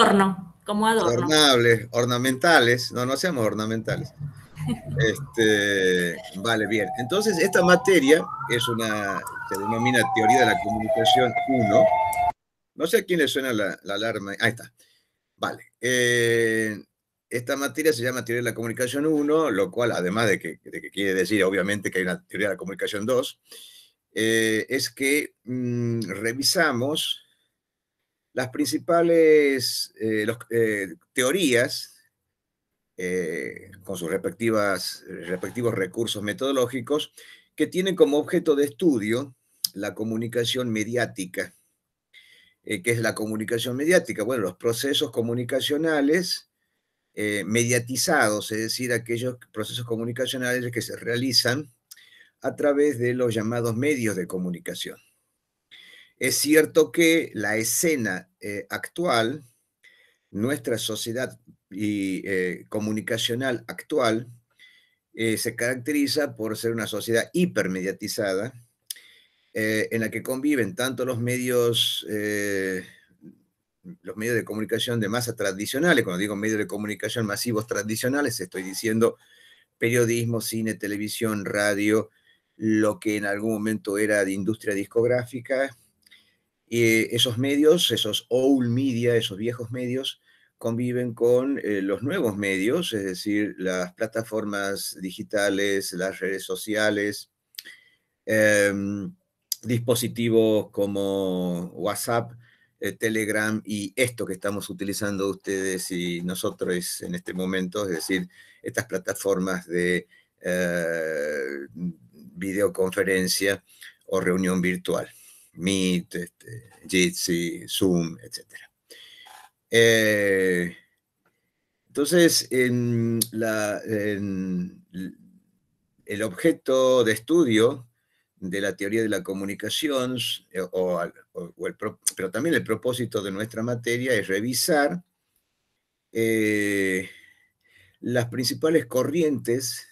adorno, como adorno. Adornables, ornamentales, no, no seamos ornamentales. Este, vale, bien. Entonces, esta materia es una, se denomina teoría de la comunicación 1. No sé a quién le suena la, alarma. Ahí está. Vale. Eh, esta materia se llama teoría de la comunicación 1, lo cual, además de que, quiere decir, obviamente, que hay una teoría de la comunicación 2, eh, es que mm, revisamos las principales eh, eh, teorías, eh, con sus respectivas, respectivos recursos metodológicos, que tienen como objeto de estudio la comunicación mediática. ¿Qué es la comunicación mediática? Bueno, los procesos comunicacionales mediatizados, es decir, aquellos procesos comunicacionales que se realizan a través de los llamados medios de comunicación. Es cierto que la escena eh, actual, nuestra sociedad y, eh, comunicacional actual, eh, se caracteriza por ser una sociedad hipermediatizada, en la que conviven tanto los medios, los medios de comunicación de masa tradicionales, cuando digo medios de comunicación masivos tradicionales, estoy diciendo periodismo, cine, televisión, radio, lo que en algún momento era de industria discográfica, y eh, esos medios, esos old media, esos viejos medios, conviven con eh, los nuevos medios, es decir, las plataformas digitales, las redes sociales, em, dispositivos como WhatsApp, eh, Telegram y esto que estamos utilizando ustedes y nosotros en este momento, es decir, estas plataformas de videoconferencia o reunión virtual. Meet, este, Jitsi, Zoom, etc. Eh, entonces, el objeto de estudio de la teoría de la comunicación, eh, pero también el propósito de nuestra materia es revisar eh, las principales corrientes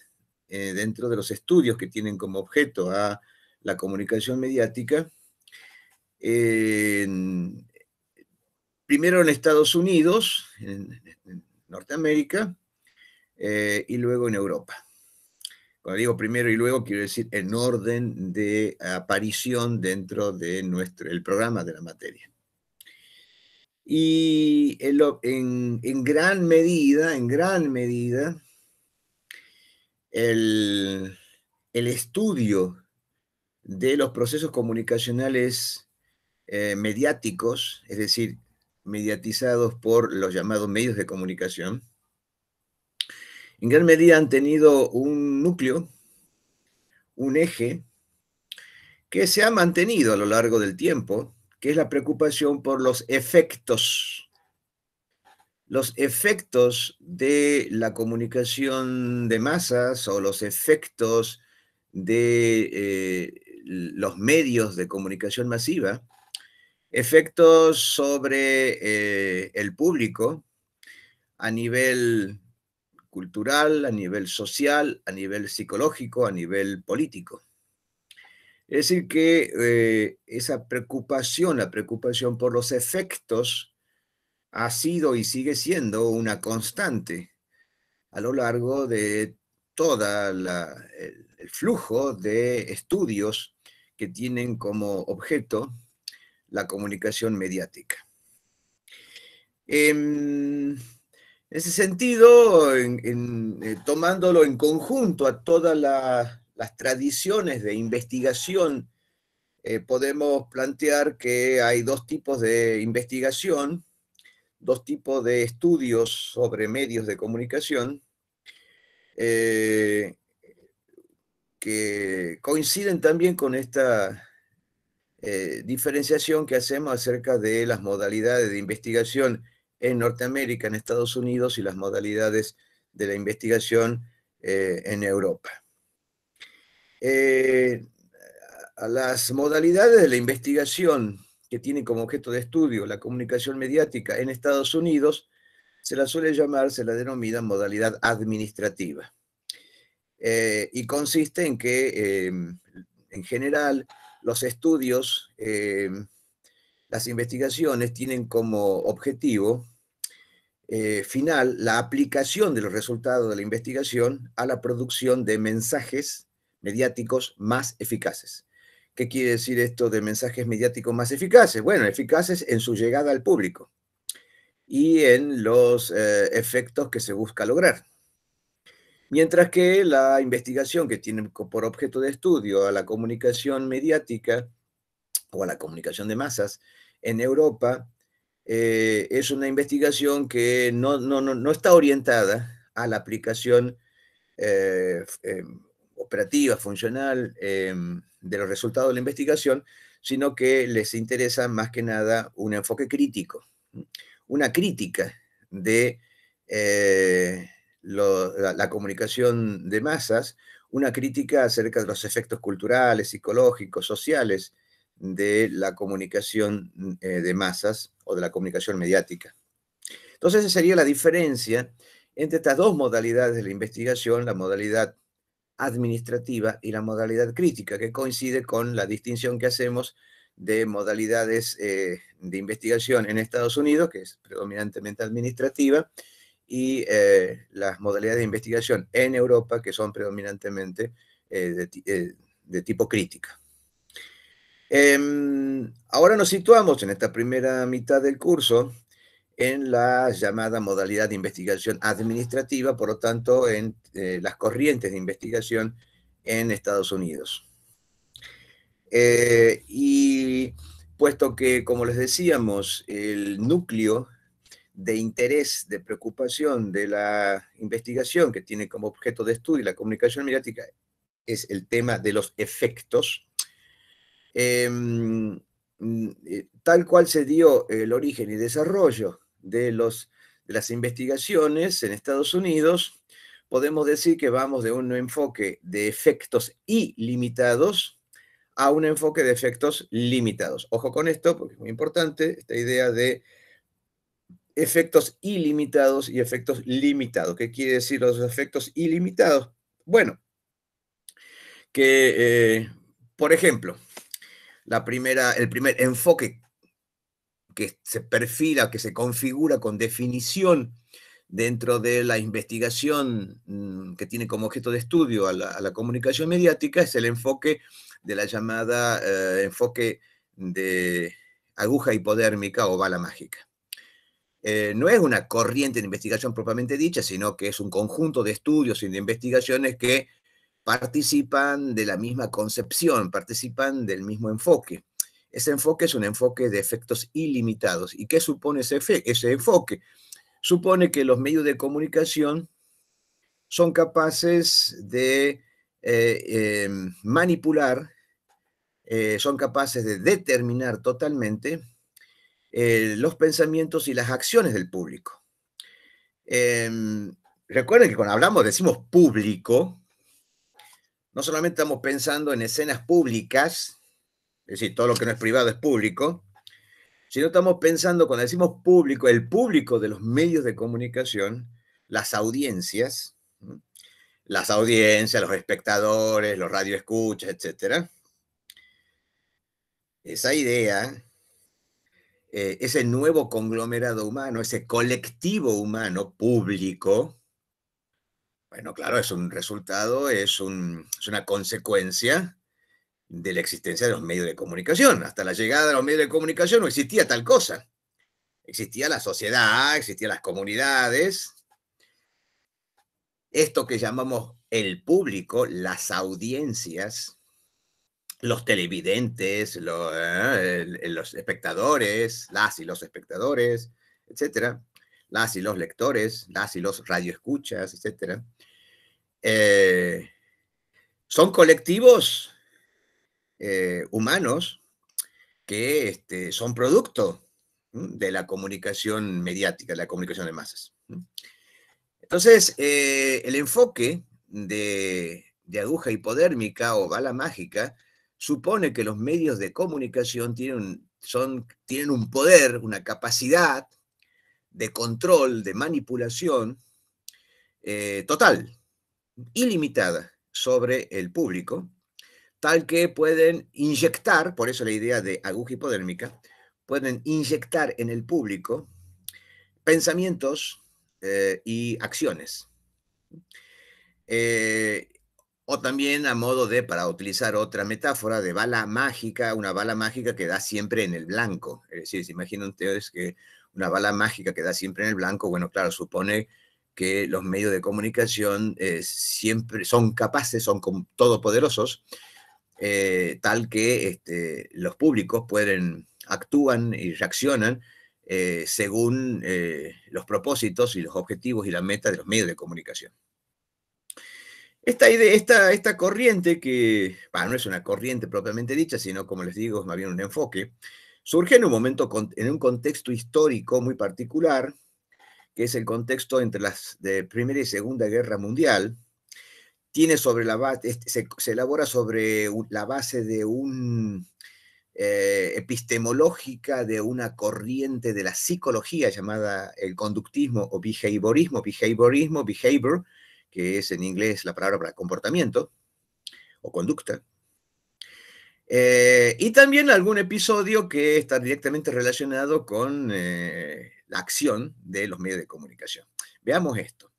dentro de los estudios que tienen como objeto a la comunicación mediática primero en Estados Unidos, en, Norteamérica, eh, y luego en Europa. Cuando digo primero y luego, quiero decir en orden de aparición dentro del el programa de la materia. Y en, gran medida, en gran medida, el estudio de los procesos comunicacionales eh, mediáticos, es decir, mediatizados por los llamados medios de comunicación, en gran medida han tenido un núcleo, un eje, que se ha mantenido a lo largo del tiempo, que es la preocupación por los efectos, los efectos de la comunicación de masas o los efectos de eh, los medios de comunicación masiva efectos sobre eh, el público a nivel cultural, a nivel social, a nivel psicológico, a nivel político. Es decir, que eh, esa preocupación, la preocupación por los efectos, ha sido y sigue siendo una constante a lo largo de todo el flujo de estudios que tienen como objeto la comunicación mediática. Em, en ese sentido, eh, tomándolo en conjunto a todas las tradiciones de investigación, eh, podemos plantear que hay dos tipos de investigación, dos tipos de estudios sobre medios de comunicación eh, que coinciden también con esta eh, diferenciación que hacemos acerca de las modalidades de investigación en Norteamérica, en Estados Unidos, y las modalidades de la investigación eh, en Europa. Eh, a las modalidades de la investigación que tiene como objeto de estudio la comunicación mediática en Estados Unidos, se la suele llamar, se la denomina modalidad administrativa. y consiste en que, en general, los estudios, eh, las investigaciones tienen como objetivo eh, final la aplicación de los resultados de la investigación a la producción de mensajes mediáticos más eficaces. ¿Qué quiere decir esto de mensajes mediáticos más eficaces? Bueno, eficaces en su llegada al público y en los eh, efectos que se busca lograr. Mientras que la investigación que tiene por objeto de estudio a la comunicación mediática o a la comunicación de masas en Europa eh, es una investigación que no, está orientada a la aplicación eh, eh, operativa, funcional em, de los resultados de la investigación, sino que les interesa más que nada un enfoque crítico, una crítica de la, comunicación de masas, una crítica acerca de los efectos culturales, psicológicos, sociales de la comunicación mm, eh, de masas o de la comunicación mediática. Entonces esa sería la diferencia entre estas dos modalidades de la investigación, la modalidad administrativa y la modalidad crítica, que coincide con la distinción que hacemos de modalidades eh, de investigación en Estados Unidos, que es predominantemente administrativa, y eh, las modalidades de investigación en Europa, que son predominantemente eh, eh, de, tipo crítica. Em, ahora nos situamos en esta primera mitad del curso en la llamada modalidad de investigación administrativa, por lo tanto, en las corrientes de investigación en Estados Unidos. y puesto que, como les decíamos, el núcleo de interés, de preocupación de la investigación que tiene como objeto de estudio la comunicación mediática es el tema de los efectos, em, eh, tal cual se dio el origen y desarrollo de, los, de las investigaciones en Estados Unidos, podemos decir que vamos de un enfoque de efectos ilimitados a un enfoque de efectos limitados. Ojo con esto, porque es muy importante, esta idea de efectos ilimitados y efectos limitados. ¿Qué quiere decir los efectos ilimitados? Bueno, que, eh, por ejemplo, la primera, el primer enfoque que se perfila, que se configura con definición dentro de la investigación mm, que tiene como objeto de estudio a la, comunicación mediática es el enfoque de la llamada eh, enfoque de aguja hipodérmica o bala mágica. Eh, no es una corriente de investigación propiamente dicha, sino que es un conjunto de estudios y de investigaciones que participan de la misma concepción, participan del mismo enfoque. Ese enfoque es un enfoque de efectos ilimitados. ¿Y qué supone ese, ese enfoque? Supone que los medios de comunicación son capaces de eh, em, manipular, eh, son capaces de determinar totalmente eh, los pensamientos y las acciones del público. Em, recuerden que cuando hablamos, decimos público, no solamente estamos pensando en escenas públicas, es decir, todo lo que no es privado es público, sino estamos pensando, cuando decimos público, el público de los medios de comunicación, las audiencias, las audiencias, los espectadores, los radioescuchas, etc. Esa idea eh, ese nuevo conglomerado humano, ese colectivo humano público, bueno, claro, es un resultado, es una consecuencia de la existencia de los medios de comunicación. Hasta la llegada de los medios de comunicación no existía tal cosa. Existía la sociedad, existían las comunidades. Esto que llamamos el público, las audiencias, los televidentes, ¿eh? los, espectadores, las y los espectadores, etcétera, las y los lectores, las y los radioescuchas, etcétera, eh, son colectivos eh, humanos que este, son producto de la comunicación mediática, de la comunicación de masas. Entonces, el enfoque de aguja hipodérmica o bala mágica supone que los medios de comunicación tienen, son, tienen un poder, una capacidad de control, de manipulación eh, total, ilimitada sobre el público, tal que pueden inyectar, por eso la idea de aguja hipodérmica, pueden inyectar en el público pensamientos eh, y acciones. Eh, o también a modo de, para utilizar otra metáfora, de bala mágica, una bala mágica que da siempre en el blanco. Es decir, se imaginan ustedes que una bala mágica que da siempre en el blanco, bueno, claro, supone que los medios de comunicación eh, siempre son capaces, son todopoderosos, eh, tal que este, los públicos pueden, actúan y reaccionan eh, según los propósitos y los objetivos y la meta de los medios de comunicación. Esta, idea, esta, esta corriente, que no es una corriente propiamente dicha, sino como les digo, es más bien un enfoque, surge en un momento, en un contexto histórico muy particular, que es el contexto entre las de Primera y Segunda Guerra Mundial, tiene sobre la se, se elabora sobre la base de un eh, epistemológica de una corriente de la psicología llamada el conductismo o behaviorismo, behaviorismo, behavior, que es en inglés la palabra para comportamiento o conducta. Eh, y también algún episodio que está directamente relacionado con eh, la acción de los medios de comunicación. Veamos esto.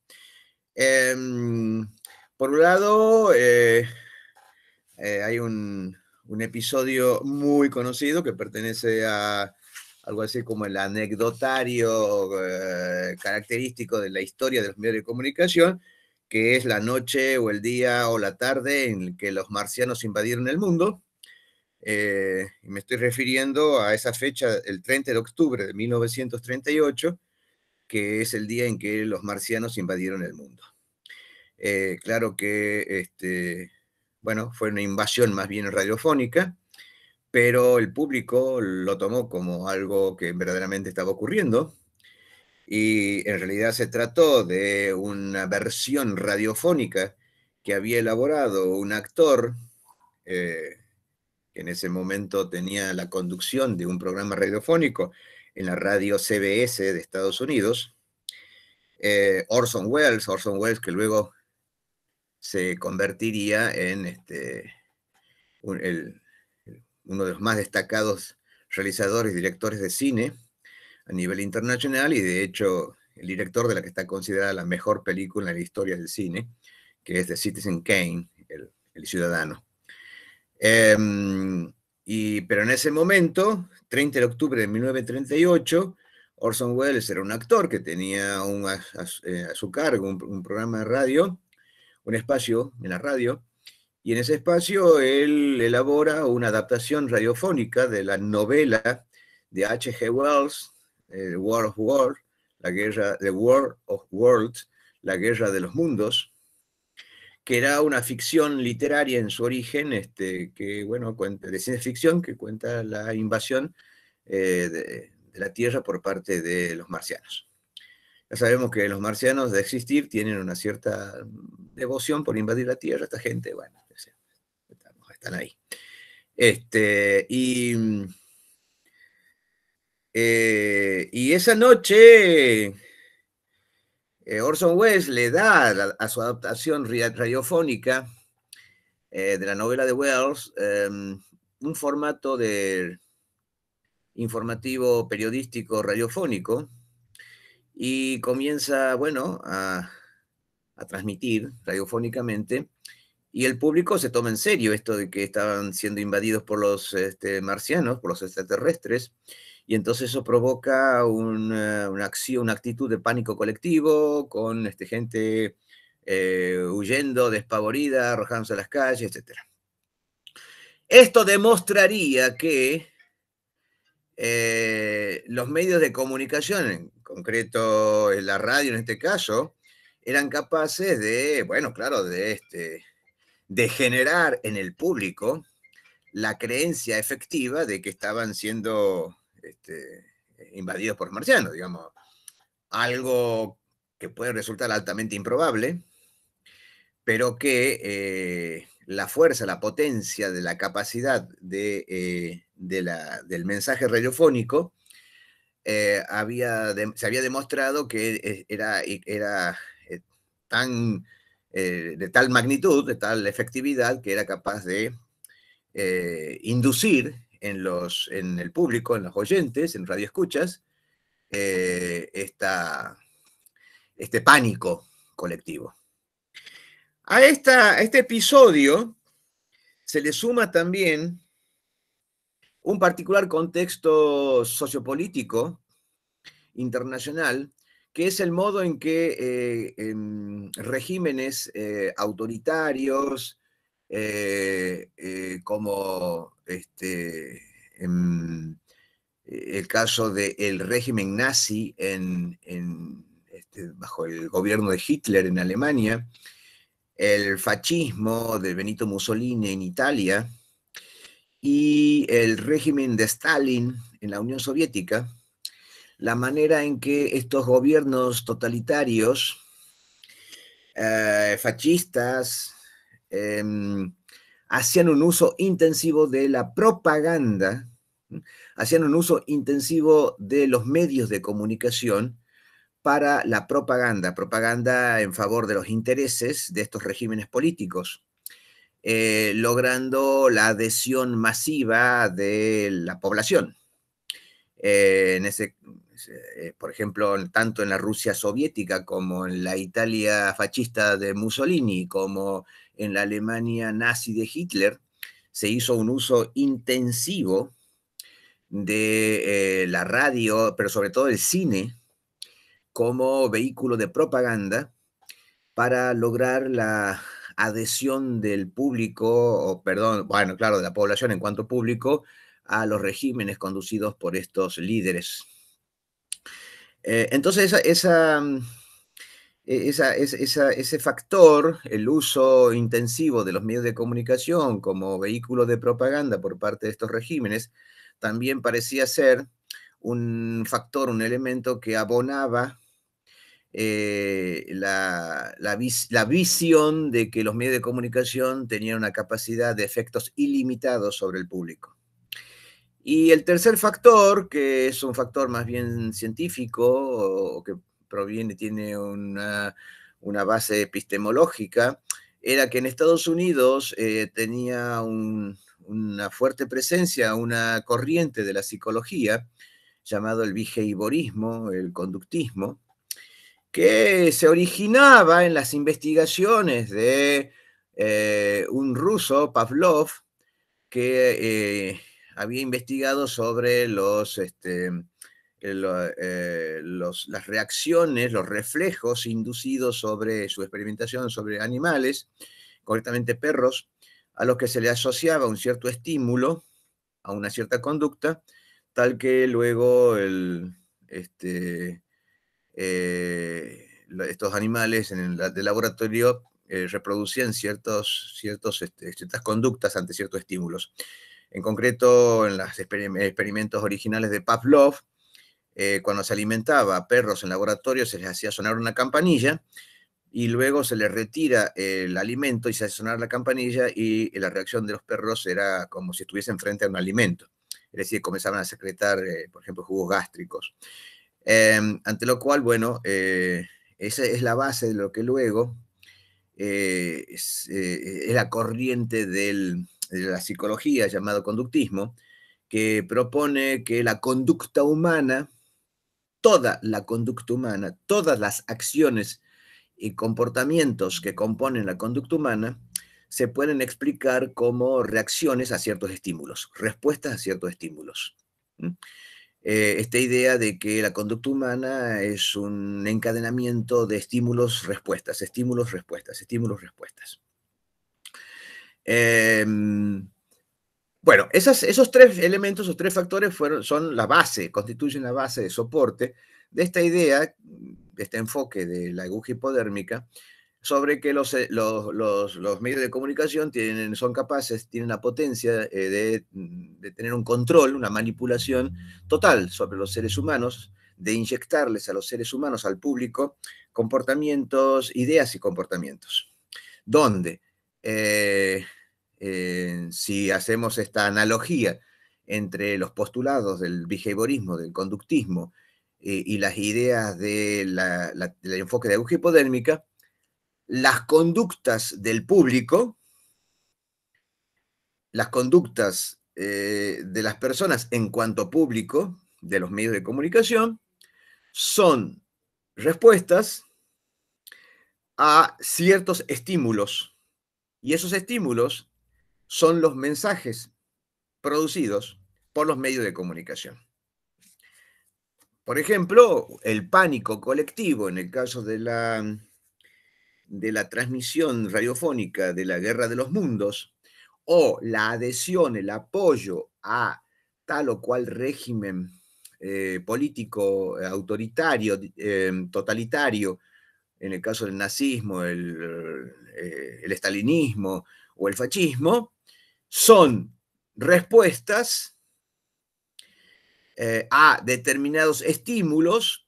Em, por un lado, eh, hay un, un, episodio muy conocido que pertenece a algo así como el anecdotario característico de la historia de los medios de comunicación, que es la noche o el día o la tarde en que los marcianos invadieron el mundo. Eh, y me estoy refiriendo a esa fecha, el 30 de octubre de 1938, que es el día en que los marcianos invadieron el mundo. Eh, claro que, este, bueno, fue una invasión más bien radiofónica, pero el público lo tomó como algo que verdaderamente estaba ocurriendo y en realidad se trató de una versión radiofónica que había elaborado un actor eh, que en ese momento tenía la conducción de un programa radiofónico en la radio CBS de Estados Unidos, eh, Orson Welles, Orson Welles que luego se convertiría en este, uno de los más destacados realizadores y directores de cine a nivel internacional y de hecho el director de la que está considerada la mejor película en la historia del cine, que es The Citizen Kane, el, el ciudadano. Em, y, pero en ese momento, 30 de octubre de 1938, Orson Welles era un actor que tenía un, eh, a, su cargo un, un programa de radio, un espacio en la radio, y en ese espacio él elabora una adaptación radiofónica de la novela de H.G. Wells, el War of War, la guerra, The War of Worlds, la guerra de los mundos, que era una ficción literaria en su origen, este, que, bueno, de ciencia ficción, que cuenta la invasión eh, de, la Tierra por parte de los marcianos. Ya sabemos que los marcianos de existir tienen una cierta devoción por invadir la Tierra, esta gente, bueno, están ahí. Este, y eh, y esa noche eh, Orson Welles le da a, su adaptación radiofónica eh, de la novela de Wells em, un formato de informativo periodístico radiofónico y comienza, bueno, a, transmitir radiofónicamente y el público se toma en serio esto de que estaban siendo invadidos por los este, marcianos, por los extraterrestres y entonces eso provoca eh, una, acción, una actitud de pánico colectivo con este, gente eh, huyendo, despavorida, arrojándose a las calles, etc. Esto demostraría que eh, los medios de comunicación, en concreto la radio en este caso, eran capaces de, bueno, claro, de, este, de generar en el público la creencia efectiva de que estaban siendo este, eh, invadidos por marcianos, digamos. Algo que puede resultar altamente improbable, pero que eh, la fuerza, la potencia de la capacidad eh, del mensaje radiofónico había se había demostrado que era, era tan, de tal magnitud, de tal efectividad, que era capaz de inducir en, los, en el público, en los oyentes, en Radio Escuchas, eh, este pánico colectivo. A, esta, este episodio se le suma también un particular contexto sociopolítico internacional, que es el modo en que eh, regímenes eh, autoritarios, eh, eh, como este, eh, el caso del régimen nazi este, bajo el gobierno de Hitler en Alemania, el fascismo de Benito Mussolini en Italia y el régimen de Stalin en la Unión Soviética, la manera en que estos gobiernos totalitarios, fascistas, Em, hacían un uso intensivo de la propaganda, hacían un uso intensivo de los medios de comunicación para la propaganda, propaganda en favor de los intereses de estos regímenes políticos, eh, logrando la adhesión masiva de la población. Eh, en ese, eh, por ejemplo, tanto en la Rusia soviética como en la Italia fascista de Mussolini, como en la Alemania nazi de Hitler, se hizo un uso intensivo de eh, la radio, pero sobre todo el cine, como vehículo de propaganda para lograr la adhesión del público, o perdón, bueno, claro, de la población en cuanto público, a los regímenes conducidos por estos líderes. Eh, entonces, esa e-, ese factor, el uso intensivo de los medios de comunicación como vehículo de propaganda por parte de estos regímenes, también parecía ser un factor, un elemento que abonaba eh, la, visión de que los medios de comunicación tenían una capacidad de efectos ilimitados sobre el público. Y el tercer factor, que es un factor más bien científico o que proviene, tiene una, base epistemológica, era que en Estados Unidos eh, tenía una fuerte presencia, una corriente de la psicología llamado el vigeiborismo, el conductismo, que se originaba en las investigaciones de eh, un ruso, Pavlov, que eh, había investigado sobre los este, eh, eh, las reacciones, los reflejos inducidos sobre su experimentación sobre animales, concretamente perros, a los que se le asociaba un cierto estímulo, a una cierta conducta, tal que luego este, eh, estos animales en el, de laboratorio reproducían ciertos, este, ciertas conductas ante ciertos estímulos. En concreto, en los experimentos originales de Pavlov, eh, cuando se alimentaba a perros en laboratorio se les hacía sonar una campanilla y luego se les retira el alimento y se hace sonar la campanilla y la reacción de los perros era como si estuviesen frente a un alimento. Es decir, comenzaban a secretar, eh, por ejemplo, jugos gástricos. Em, ante lo cual, bueno, eh, esa es la base de lo que luego es, la corriente de la psicología llamado conductismo, que propone que la conducta humana toda la conducta humana, todas las acciones y comportamientos que componen la conducta humana, se pueden explicar como reacciones a ciertos estímulos, respuestas a ciertos estímulos. Eh, esta idea de que la conducta humana es un encadenamiento de estímulos, respuestas, estímulos, respuestas, estímulos, respuestas. Eh, bueno, esos tres elementos, esos tres factores fueron, son la base, constituyen la base de soporte de esta idea, de este enfoque de la aguja hipodérmica, sobre que los, eh, los, medios de comunicación tienen, son capaces, tienen la potencia eh, de, tener un control, una manipulación total sobre los seres humanos, de inyectarles a los seres humanos, al público, comportamientos, ideas y comportamientos. ¿Dónde? Eh, eh, si hacemos esta analogía entre los postulados del behaviorismo, del conductismo eh, y las ideas del enfoque de aguja hipodérmica, las conductas del público, las conductas eh, de las personas en cuanto público de los medios de comunicación, son respuestas a ciertos estímulos. Y esos estímulos son los mensajes producidos por los medios de comunicación. Por ejemplo, el pánico colectivo en el caso de la, de la transmisión radiofónica de la Guerra de los Mundos o la adhesión, el apoyo a tal o cual régimen eh, político autoritario, eh, totalitario, en el caso del nazismo, el, eh, el estalinismo o el fascismo, son respuestas eh, a determinados estímulos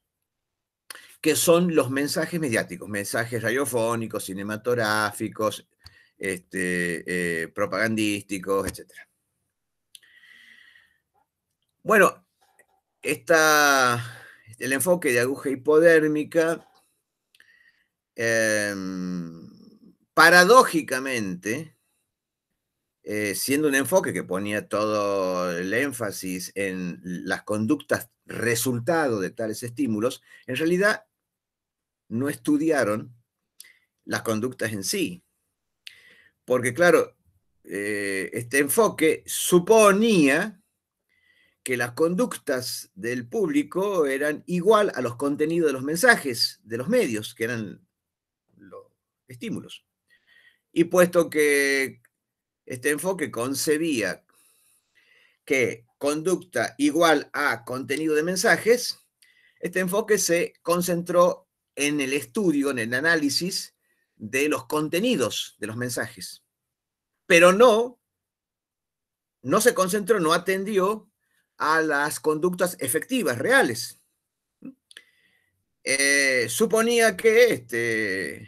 que son los mensajes mediáticos, mensajes radiofónicos, cinematográficos, este, eh, propagandísticos, etc. Bueno, esta, el enfoque de aguja hipodérmica, em, paradójicamente, eh, siendo un enfoque que ponía todo el énfasis en las conductas resultado de tales estímulos, en realidad no estudiaron las conductas en sí. Porque claro, eh, este enfoque suponía que las conductas del público eran igual a los contenidos de los mensajes de los medios, que eran los estímulos. Y puesto que este enfoque concebía que conducta igual a contenido de mensajes, este enfoque se concentró en el estudio, en el análisis de los contenidos de los mensajes. Pero no, no se concentró, no atendió a las conductas efectivas, reales. Eh, suponía que este,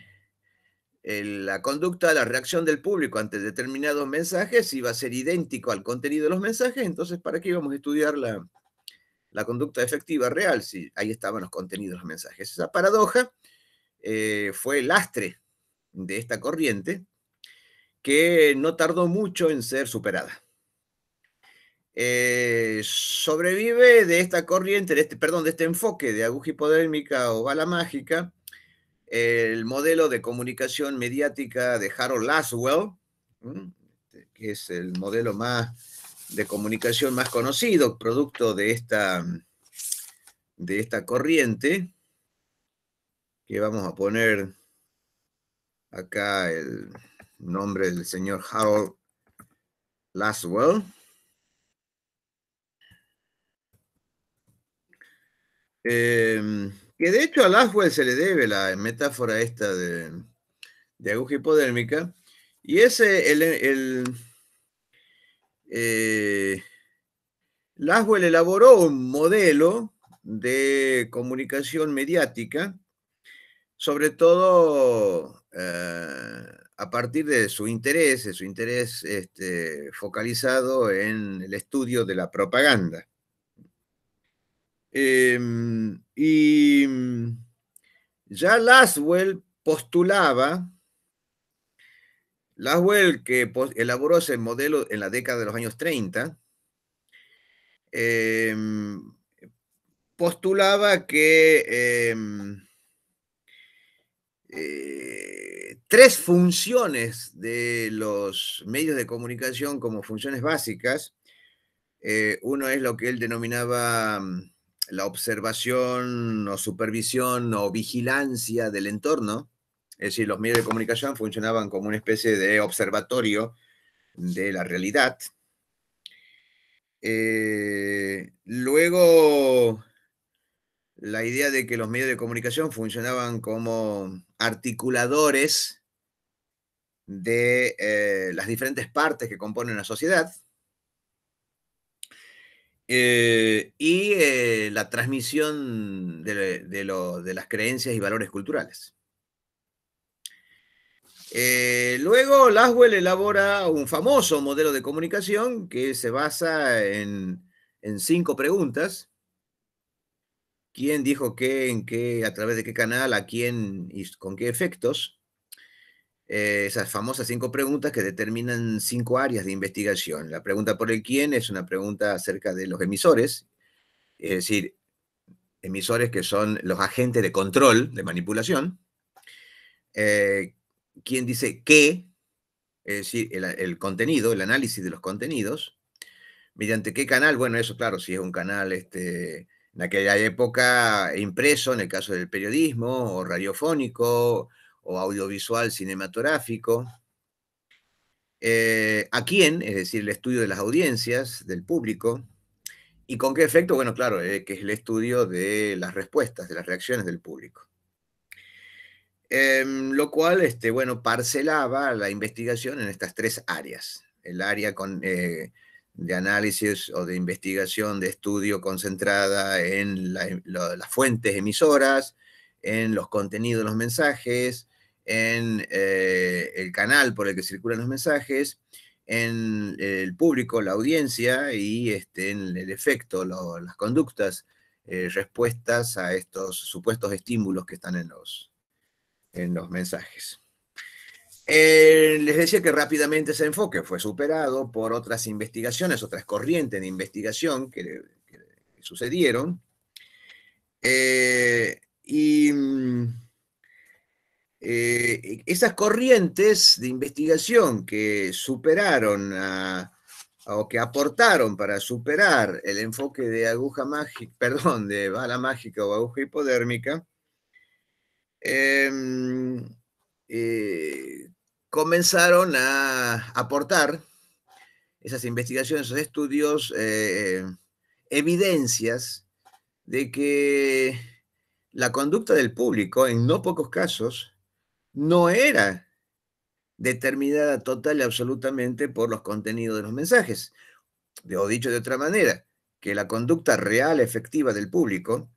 la conducta, la reacción del público ante determinados mensajes iba a ser idéntico al contenido de los mensajes, entonces ¿para qué íbamos a estudiar la, conducta efectiva real si ahí estaban los contenidos de los mensajes? Esa paradoja eh, fue el lastre de esta corriente que no tardó mucho en ser superada. Eh, sobrevive de esta corriente, este, perdón, de este enfoque de aguja hipodérmica o bala mágica, el modelo de comunicación mediática de Harold Laswell, este, que es el modelo más de comunicación más conocido, producto de esta, de esta corriente, que vamos a poner acá el nombre del señor Harold Laswell. Em, que de hecho a Laswell se le debe la metáfora esta de, aguja hipodérmica. Y ese, el, eh, Laswell elaboró un modelo de comunicación mediática, sobre todo eh, a partir de su interés, su interés este, focalizado en el estudio de la propaganda. Em, y ya mm, Laswell postulaba, Laswell que elaboró ese modelo en la década de los años 30, em, postulaba que em, eh, tres funciones de los medios de comunicación como funciones básicas, eh, uno es lo que él denominaba mm, la observación o supervisión o vigilancia del entorno. Es decir, los medios de comunicación funcionaban como una especie de observatorio de la realidad. Eh, luego, la idea de que los medios de comunicación funcionaban como articuladores de eh, las diferentes partes que componen la sociedad. Eh, y eh, la transmisión de, las creencias y valores culturales. Eh, luego, Laswell elabora un famoso modelo de comunicación que se basa en, en cinco preguntas. ¿Quién dijo qué, en qué, a través de qué canal, a quién y con qué efectos? Eh, esas famosas cinco preguntas que determinan cinco áreas de investigación. La pregunta por el quién es una pregunta acerca de los emisores, es decir, emisores que son los agentes de control, de manipulación. Eh, ¿Quién dice qué? Es decir, el, contenido, el análisis de los contenidos. ¿Mediante qué canal? Bueno, eso claro, si es un canal este, en aquella época impreso, en el caso del periodismo, o radiofónico, o audiovisual cinematográfico. Eh, ¿A quién? Es decir, el estudio de las audiencias, del público. ¿Y con qué efecto? Bueno, claro, eh, que es el estudio de las respuestas, de las reacciones del público. Em, lo cual, este, bueno, parcelaba la investigación en estas tres áreas. El área con, eh, de análisis o de investigación, de estudio concentrada en las fuentes emisoras, en los contenidos, los mensajes, en eh, el canal por el que circulan los mensajes, en el público, la audiencia y este, en el efecto, las conductas, eh, respuestas a estos supuestos estímulos que están en los, en los mensajes. Eh, les decía que rápidamente ese enfoque fue superado por otras investigaciones, otras corrientes de investigación que, sucedieron. y mm, eh, esas corrientes de investigación que superaron o que aportaron para superar el enfoque de aguja mágica, perdón, de bala mágica o aguja hipodérmica, em, eh, comenzaron a aportar esas investigaciones, esos estudios, eh, evidencias de que la conducta del público en no pocos casos no era determinada total y absolutamente por los contenidos de los mensajes. O dicho de otra manera, que la conducta real efectiva del público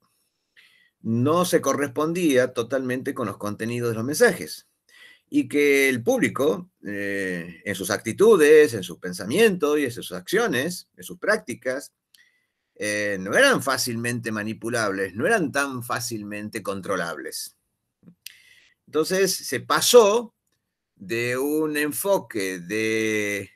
no se correspondía totalmente con los contenidos de los mensajes y que el público, eh, en sus actitudes, en sus pensamientos y en sus acciones, en sus prácticas, eh, no eran fácilmente manipulables, no eran tan fácilmente controlables. Entonces se pasó de un enfoque de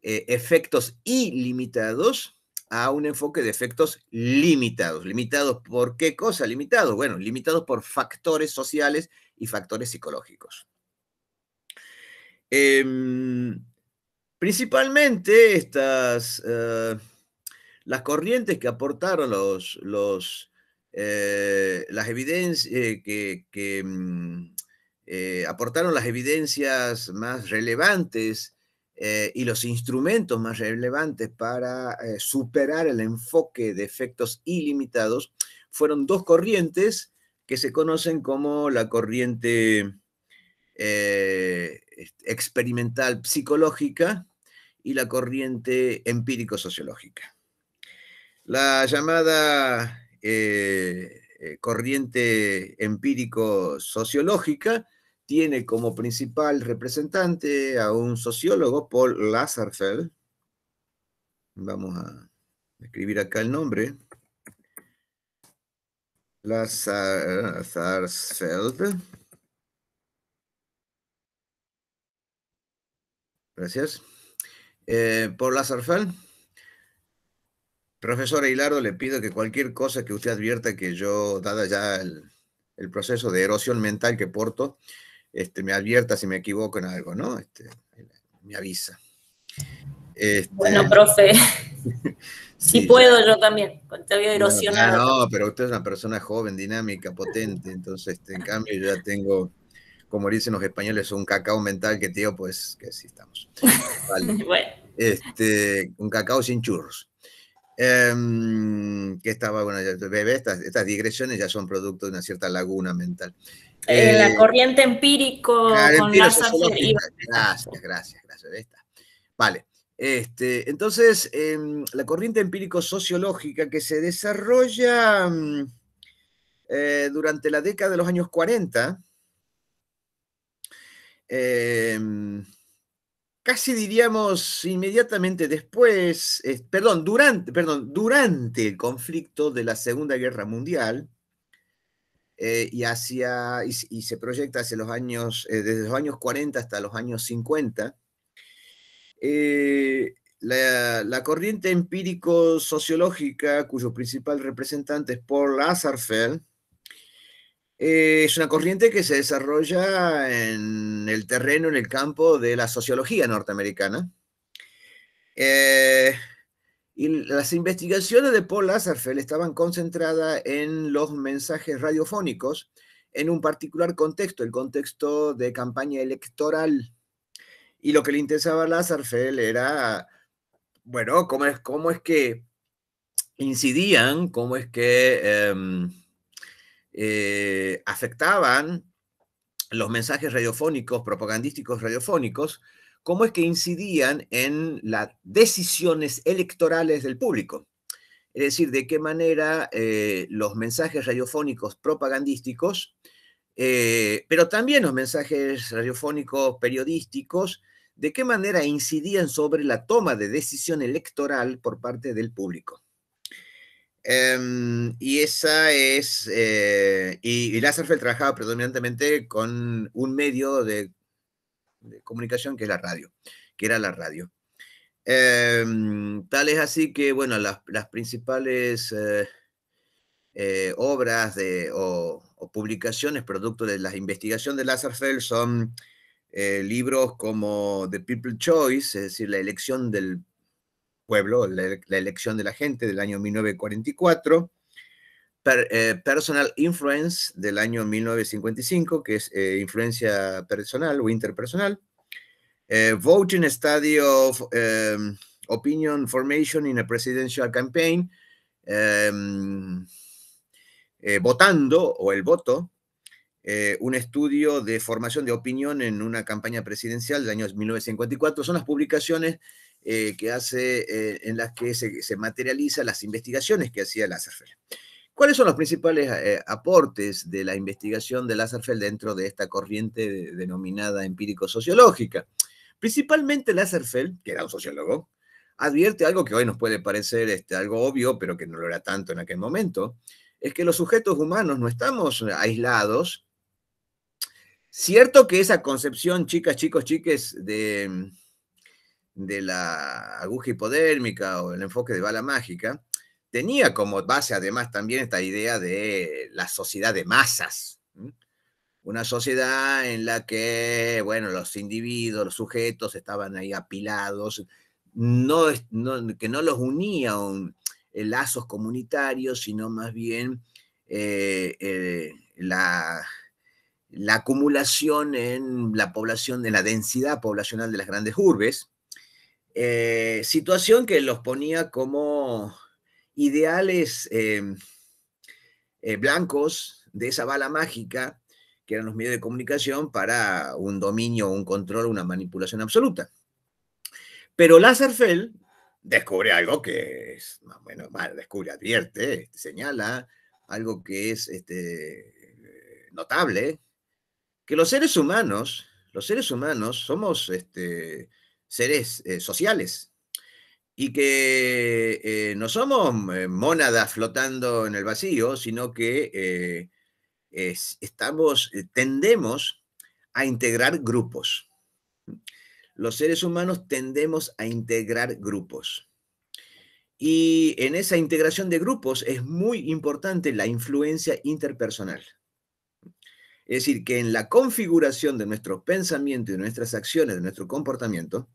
eh, efectos ilimitados a un enfoque de efectos limitados. ¿Limitados por qué cosa? Limitados, bueno, limitados por factores sociales y factores psicológicos. Em, principalmente estas, eh, las corrientes que aportaron los, eh, las evidencias que, mm, eh, aportaron las evidencias más relevantes eh, y los instrumentos más relevantes para eh, superar el enfoque de efectos ilimitados fueron dos corrientes que se conocen como la corriente experimental psicológica y la corriente empírico-sociológica. La llamada corriente empírico-sociológica tiene como principal representante a un sociólogo, Paul Lazarfeld. Vamos a escribir acá el nombre. Lazarsfeld. Gracias. Eh, Paul Lazarfeld. Profesor Hilardo, le pido que cualquier cosa que usted advierta que yo, dada ya el proceso de erosión mental que porto, este, me advierta si me equivoco en algo, ¿no? Este, me avisa. Este, bueno, profe, sí, si puedo yo también, te había erosionado. No, no, pero usted es una persona joven, dinámica, potente, entonces este, en cambio yo ya tengo, como dicen los españoles, un cacao mental que tío, pues que sí estamos. Vale. este, un cacao sin churros. Em, que estaba, bueno, ya, bebé, estas, estas digresiones ya son producto de una cierta laguna mental. Eh, eh, la corriente empírico con Gracias, gracias, gracias. Vale. Este, entonces, em, la corriente empírico-sociológica que se desarrolla mm, eh, durante la década de los años 40, em, casi diríamos inmediatamente después, perdón, durante, perdón, durante el conflicto de la Segunda Guerra Mundial, eh, y, hacia, y, se proyecta hacia los años, eh, desde los años 40 hasta los años 50. Eh, la, la, corriente empírico-sociológica, cuyo principal representante es Paul Lazarfeld, es una corriente que se desarrolla en el terreno, en el campo de la sociología norteamericana. Y las investigaciones de Paul Lazarfeld estaban concentradas en los mensajes radiofónicos en un particular contexto, el contexto de campaña electoral. Y lo que le interesaba a Lazarfeld era, bueno, cómo es, cómo es que incidían, cómo es que em, eh, afectaban los mensajes radiofónicos, propagandísticos radiofónicos, cómo es que incidían en las decisiones electorales del público. Es decir, de qué manera eh, los mensajes radiofónicos propagandísticos, eh, pero también los mensajes radiofónicos periodísticos, de qué manera incidían sobre la toma de decisión electoral por parte del público. Em, y esa es, eh, y, y trabajaba predominantemente con un medio de de comunicación, que es la radio, que era la radio. Em, tal es así que, bueno, las, las principales eh, eh, obras de, o, publicaciones producto de la investigación de Lazarfeld son eh, libros como The People's Choice, es decir, la elección del pueblo, la elección de la gente del año 1944. Eh, personal Influence del año 1955, que es eh, influencia personal o interpersonal. Eh, Voting Study of em, Opinion Formation in a Presidential Campaign. Em, votando o el voto, un estudio de formación de opinión en una campaña presidencial del año 1954. Son las publicaciones que hace, en las que se, materializan las investigaciones que hacía Lázaro. ¿Cuáles son los principales eh, aportes de la investigación de Lasserfeld dentro de esta corriente denominada empírico-sociológica? Principalmente Lasserfeld, que era un sociólogo, advierte algo que hoy nos puede parecer este, algo obvio, pero que no lo era tanto en aquel momento, es que los sujetos humanos no estamos aislados. Cierto que esa concepción, chicas, chicos, chiques, de, de la aguja hipodérmica o el enfoque de bala mágica, tenía como base además también esta idea de la sociedad de masas, una sociedad en la que, bueno, los individuos, los sujetos estaban ahí apilados, no, que no los unía eh, lazos comunitarios, sino más bien eh, eh, la, la, acumulación en la población, en la densidad poblacional de las grandes urbes, situación que los ponía como ideales em, eh, blancos de esa bala mágica que eran los medios de comunicación para un dominio, un control, una manipulación absoluta. Pero Lazarfeld descubre algo que es, bueno, descubre, advierte, señala algo que es este, notable, que los seres humanos, los seres humanos somos este, seres eh, sociales, y que eh, no somos eh, mónadas flotando en el vacío, sino que eh, estamos, tendemos a integrar grupos. Los seres humanos tendemos a integrar grupos. Y en esa integración de grupos es muy importante la influencia interpersonal. Es decir, que en la configuración de nuestro pensamiento y nuestras acciones, de nuestro comportamiento,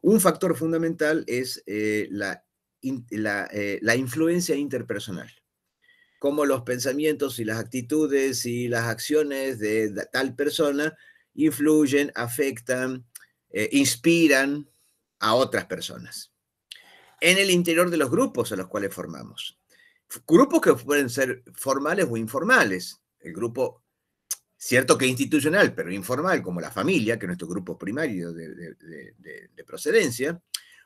un factor fundamental es eh, la, eh, la, influencia interpersonal, como los pensamientos y las actitudes y las acciones de, tal persona influyen, afectan, eh, inspiran a otras personas. En el interior de los grupos a los cuales formamos. Grupos que pueden ser formales o informales. El grupo cierto que institucional, pero informal, como la familia, que es nuestro grupo primario de, procedencia,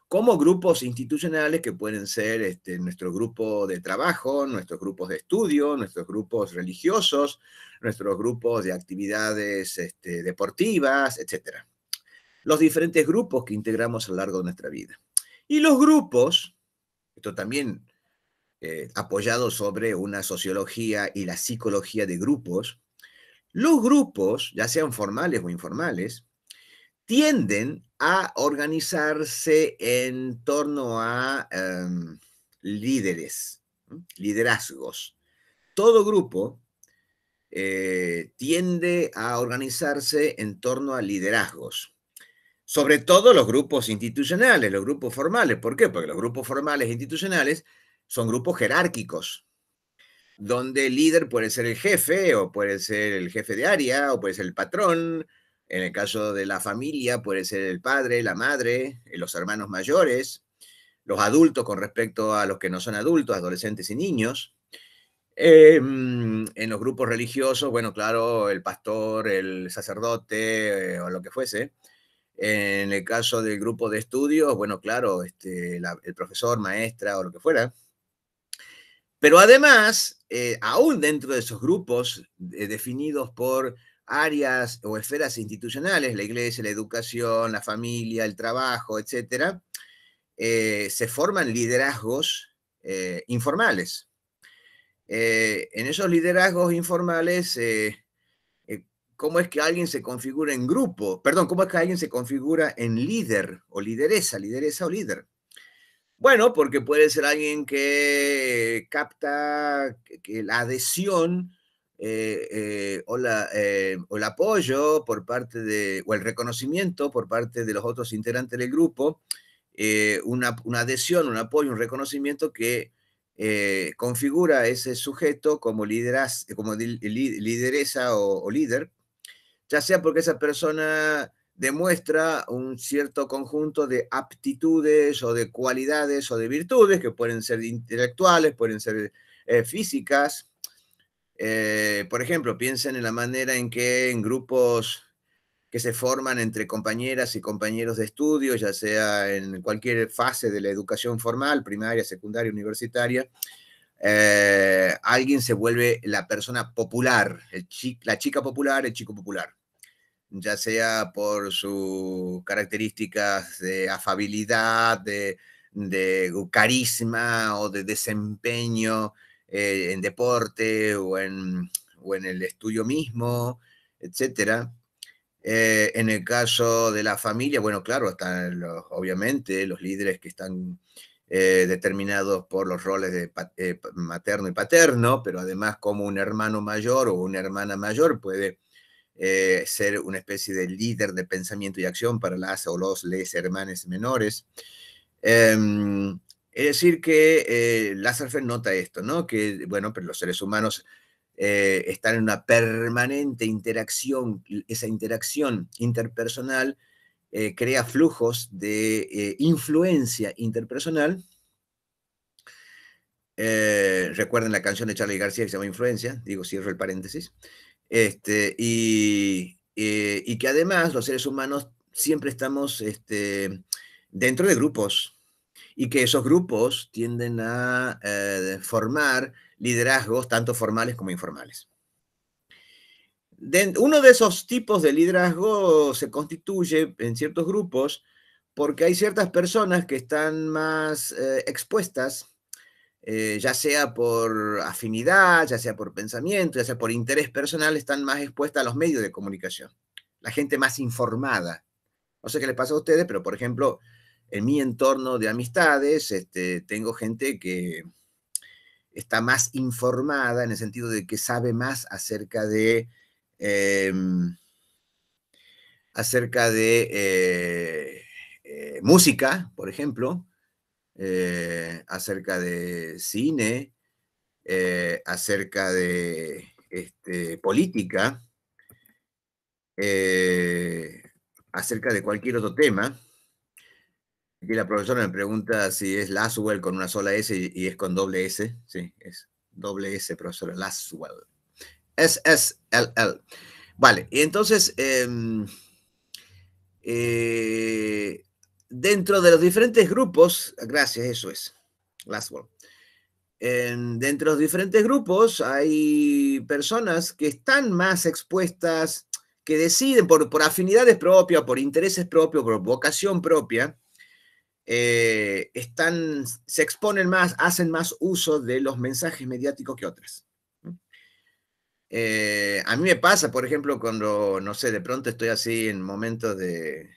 como grupos institucionales que pueden ser este, nuestro grupo de trabajo, nuestros grupos de estudio, nuestros grupos religiosos, nuestros grupos de actividades este, deportivas, etc. Los diferentes grupos que integramos a lo largo de nuestra vida. Y los grupos, esto también eh, apoyado sobre una sociología y la psicología de grupos, los grupos, ya sean formales o informales, tienden a organizarse en torno a em, líderes, liderazgos. Todo grupo eh, tiende a organizarse en torno a liderazgos. Sobre todo los grupos institucionales, los grupos formales. ¿Por qué? Porque los grupos formales e institucionales son grupos jerárquicos, donde el líder puede ser el jefe, o puede ser el jefe de área, o puede ser el patrón. En el caso de la familia, puede ser el padre, la madre, eh, los hermanos mayores, los adultos con respecto a los que no son adultos, adolescentes y niños. Em, en los grupos religiosos, bueno, claro, el pastor, el sacerdote eh, o lo que fuese. En el caso del grupo de estudios, bueno, claro, este, el profesor, maestra o lo que fuera. Pero además, eh, aún dentro de esos grupos eh, definidos por áreas o esferas institucionales, la iglesia, la educación, la familia, el trabajo, etc., eh, se forman liderazgos informales. en esos liderazgos informales, ¿cómo es que alguien se configura en grupo? Perdón, ¿cómo es que alguien se configura en líder o lideresa, lideresa o líder? Bueno, porque puede ser alguien que capta la adhesión eh, eh, eh, o, el apoyo por parte de, o el reconocimiento por parte de los otros integrantes del grupo, una, adhesión, un apoyo, un reconocimiento que configura a ese sujeto como, lideraz, como lideresa o líder, ya sea porque esa persona demuestra un cierto conjunto de aptitudes o de cualidades o de virtudes que pueden ser intelectuales, pueden ser eh, físicas. Eh, por ejemplo, piensen en la manera en que en grupos que se forman entre compañeras y compañeros de estudio, ya sea en cualquier fase de la educación formal, primaria, secundaria, universitaria, eh, alguien se vuelve la persona popular, el la chica popular, el chico popular ya sea por sus características de afabilidad, de, carisma o de desempeño eh, en deporte o en, o en, el estudio mismo, etc. Eh, en el caso de la familia, bueno, claro, están obviamente los líderes que están eh, determinados por los roles de materno y paterno, pero además como un hermano mayor o una hermana mayor puede eh, ser una especie de líder de pensamiento y acción para las o los les hermanes menores. Em, es decir, que eh, Lazarfer nota esto, Que, bueno, pero los seres humanos eh, están en una permanente interacción, esa interacción interpersonal eh, crea flujos de influencia interpersonal. recuerden la canción de Charlie García que se llama Influencia, digo, cierro el paréntesis. Este, eh, y, que además los seres humanos siempre estamos este, dentro de grupos y que esos grupos tienden a eh, formar liderazgos tanto formales como informales. uno de esos tipos de liderazgo se constituye en ciertos grupos porque hay ciertas personas que están más eh, expuestas eh, ya sea por afinidad, ya sea por pensamiento, ya sea por interés personal, están más expuestas a los medios de comunicación. La gente más informada. No sé qué le pasa a ustedes, pero por ejemplo, en mi entorno de amistades, este, tengo gente que está más informada en el sentido de que sabe más acerca de... Em, acerca de eh, eh, música, por ejemplo, eh, acerca de cine, eh, acerca de este, política, eh, acerca de cualquier otro tema. Aquí la profesora me pregunta si es Laswell con una sola S y, es con doble S. Sí, es doble S, profesora, Laswell. S-S-L-L. Vale, y entonces... Em, dentro de los diferentes grupos, gracias, eso es, last word. dentro de los diferentes grupos hay personas que están más expuestas, que deciden por, afinidades propias, por intereses propios, por vocación propia, eh, están, se exponen más, hacen más uso de los mensajes mediáticos que otras. Eh, a mí me pasa, por ejemplo, cuando, no sé, de pronto estoy así en momentos de,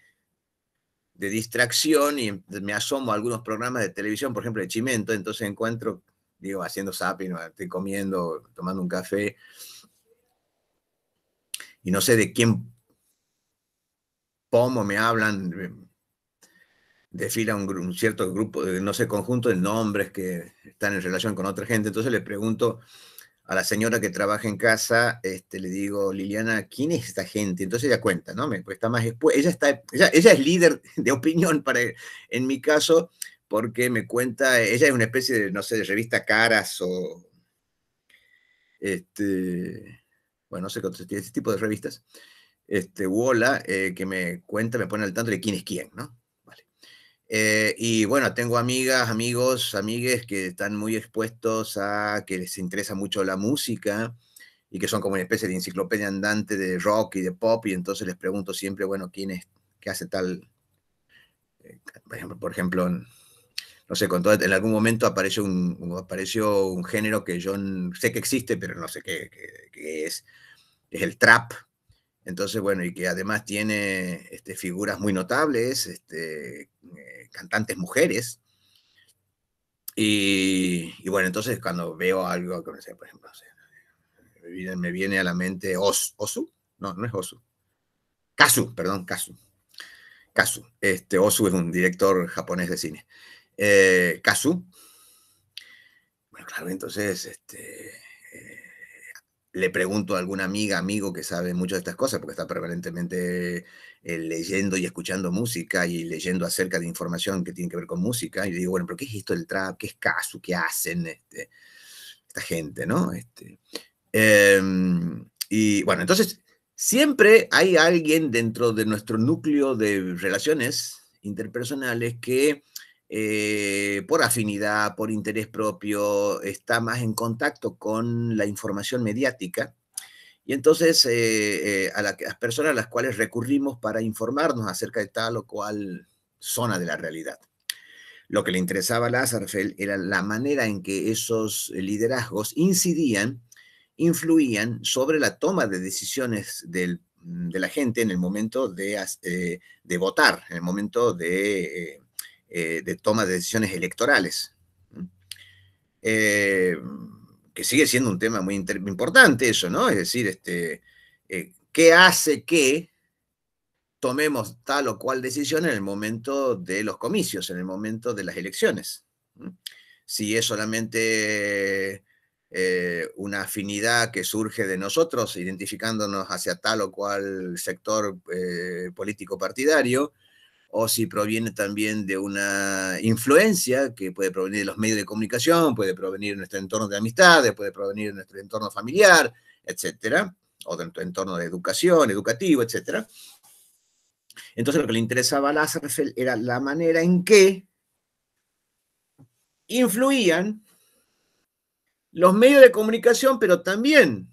de distracción y em, me asomo a algunos programas de televisión, por ejemplo, de Chimento, entonces encuentro, digo, haciendo zapping, estoy comiendo, tomando un café, y no sé de quién pomo me hablan, em, desfila un, un cierto grupo, no sé, conjunto de nombres que están en relación con otra gente, entonces le pregunto a la señora que trabaja en casa, este, le digo, Liliana, ¿quién es esta gente? Entonces ella cuenta, ¿no? Me cuesta más después. Ella, está, ella, es líder de opinión para, en mi caso, porque me cuenta, ella es una especie de, no sé, de revista Caras o... Este, bueno, no sé qué este tipo de revistas. Este, Wola, eh, que me cuenta, me pone al tanto de quién es quién, ¿no? Eh, y bueno, tengo amigas, amigos, amigues que están muy expuestos a que les interesa mucho la música y que son como una especie de enciclopedia andante de rock y de pop, y entonces les pregunto siempre, bueno, ¿quién es, qué hace tal? Eh, por ejemplo, no sé, en algún momento apareció un, apareció un género que yo sé que existe, pero no sé qué, qué es, es el trap, entonces, bueno, y que además tiene este, figuras muy notables, este, eh, cantantes mujeres. Y, bueno, entonces cuando veo algo, por ejemplo, me, viene, a la mente Os, Osu, no, no es Osu. Kazu, perdón, Kazu. Kazu, este, Osu es un director japonés de cine. Eh, Kazu. Bueno, claro, entonces, este, le pregunto a alguna amiga, amigo que sabe mucho de estas cosas, porque está permanentemente eh, leyendo y escuchando música y leyendo acerca de información que tiene que ver con música, y le digo, bueno, pero ¿qué es esto del trap? ¿Qué es caso? ¿Qué hacen este, esta gente? ¿no? Este, em, y bueno, entonces siempre hay alguien dentro de nuestro núcleo de relaciones interpersonales que eh, por afinidad, por interés propio, está más en contacto con la información mediática. Y entonces eh, eh, a las personas a las cuales recurrimos para informarnos acerca de tal o cual zona de la realidad. Lo que le interesaba a Lazarfeld era la manera en que esos liderazgos incidían, influían sobre la toma de decisiones de la gente en el momento de, de votar, en el momento de eh, de toma de decisiones electorales, eh, que sigue siendo un tema muy importante eso, ¿no? Es decir, este, eh, ¿qué hace que tomemos tal o cual decisión en el momento de los comicios, en el momento de las elecciones? Si es solamente una afinidad que surge de nosotros, identificándonos hacia tal o cual sector político partidario, o si proviene también de una influencia que puede provenir de los medios de comunicación, puede provenir de nuestro entorno de amistades, puede provenir de nuestro entorno familiar, etcétera, o de nuestro entorno de educación, educativo, etcétera. Entonces lo que le interesaba a Lazarfeld era la manera en que influían los medios de comunicación, pero también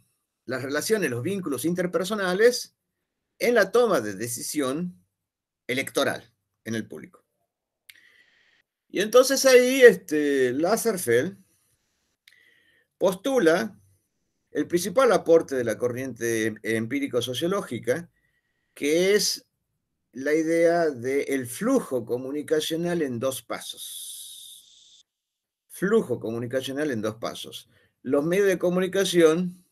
las relaciones, los vínculos interpersonales en la toma de decisión electoral en el público. Y entonces ahí este, Lazarfeld postula el principal aporte de la corriente empírico-sociológica, que es la idea del flujo comunicacional en dos pasos. Flujo comunicacional en dos pasos. Los medios de comunicación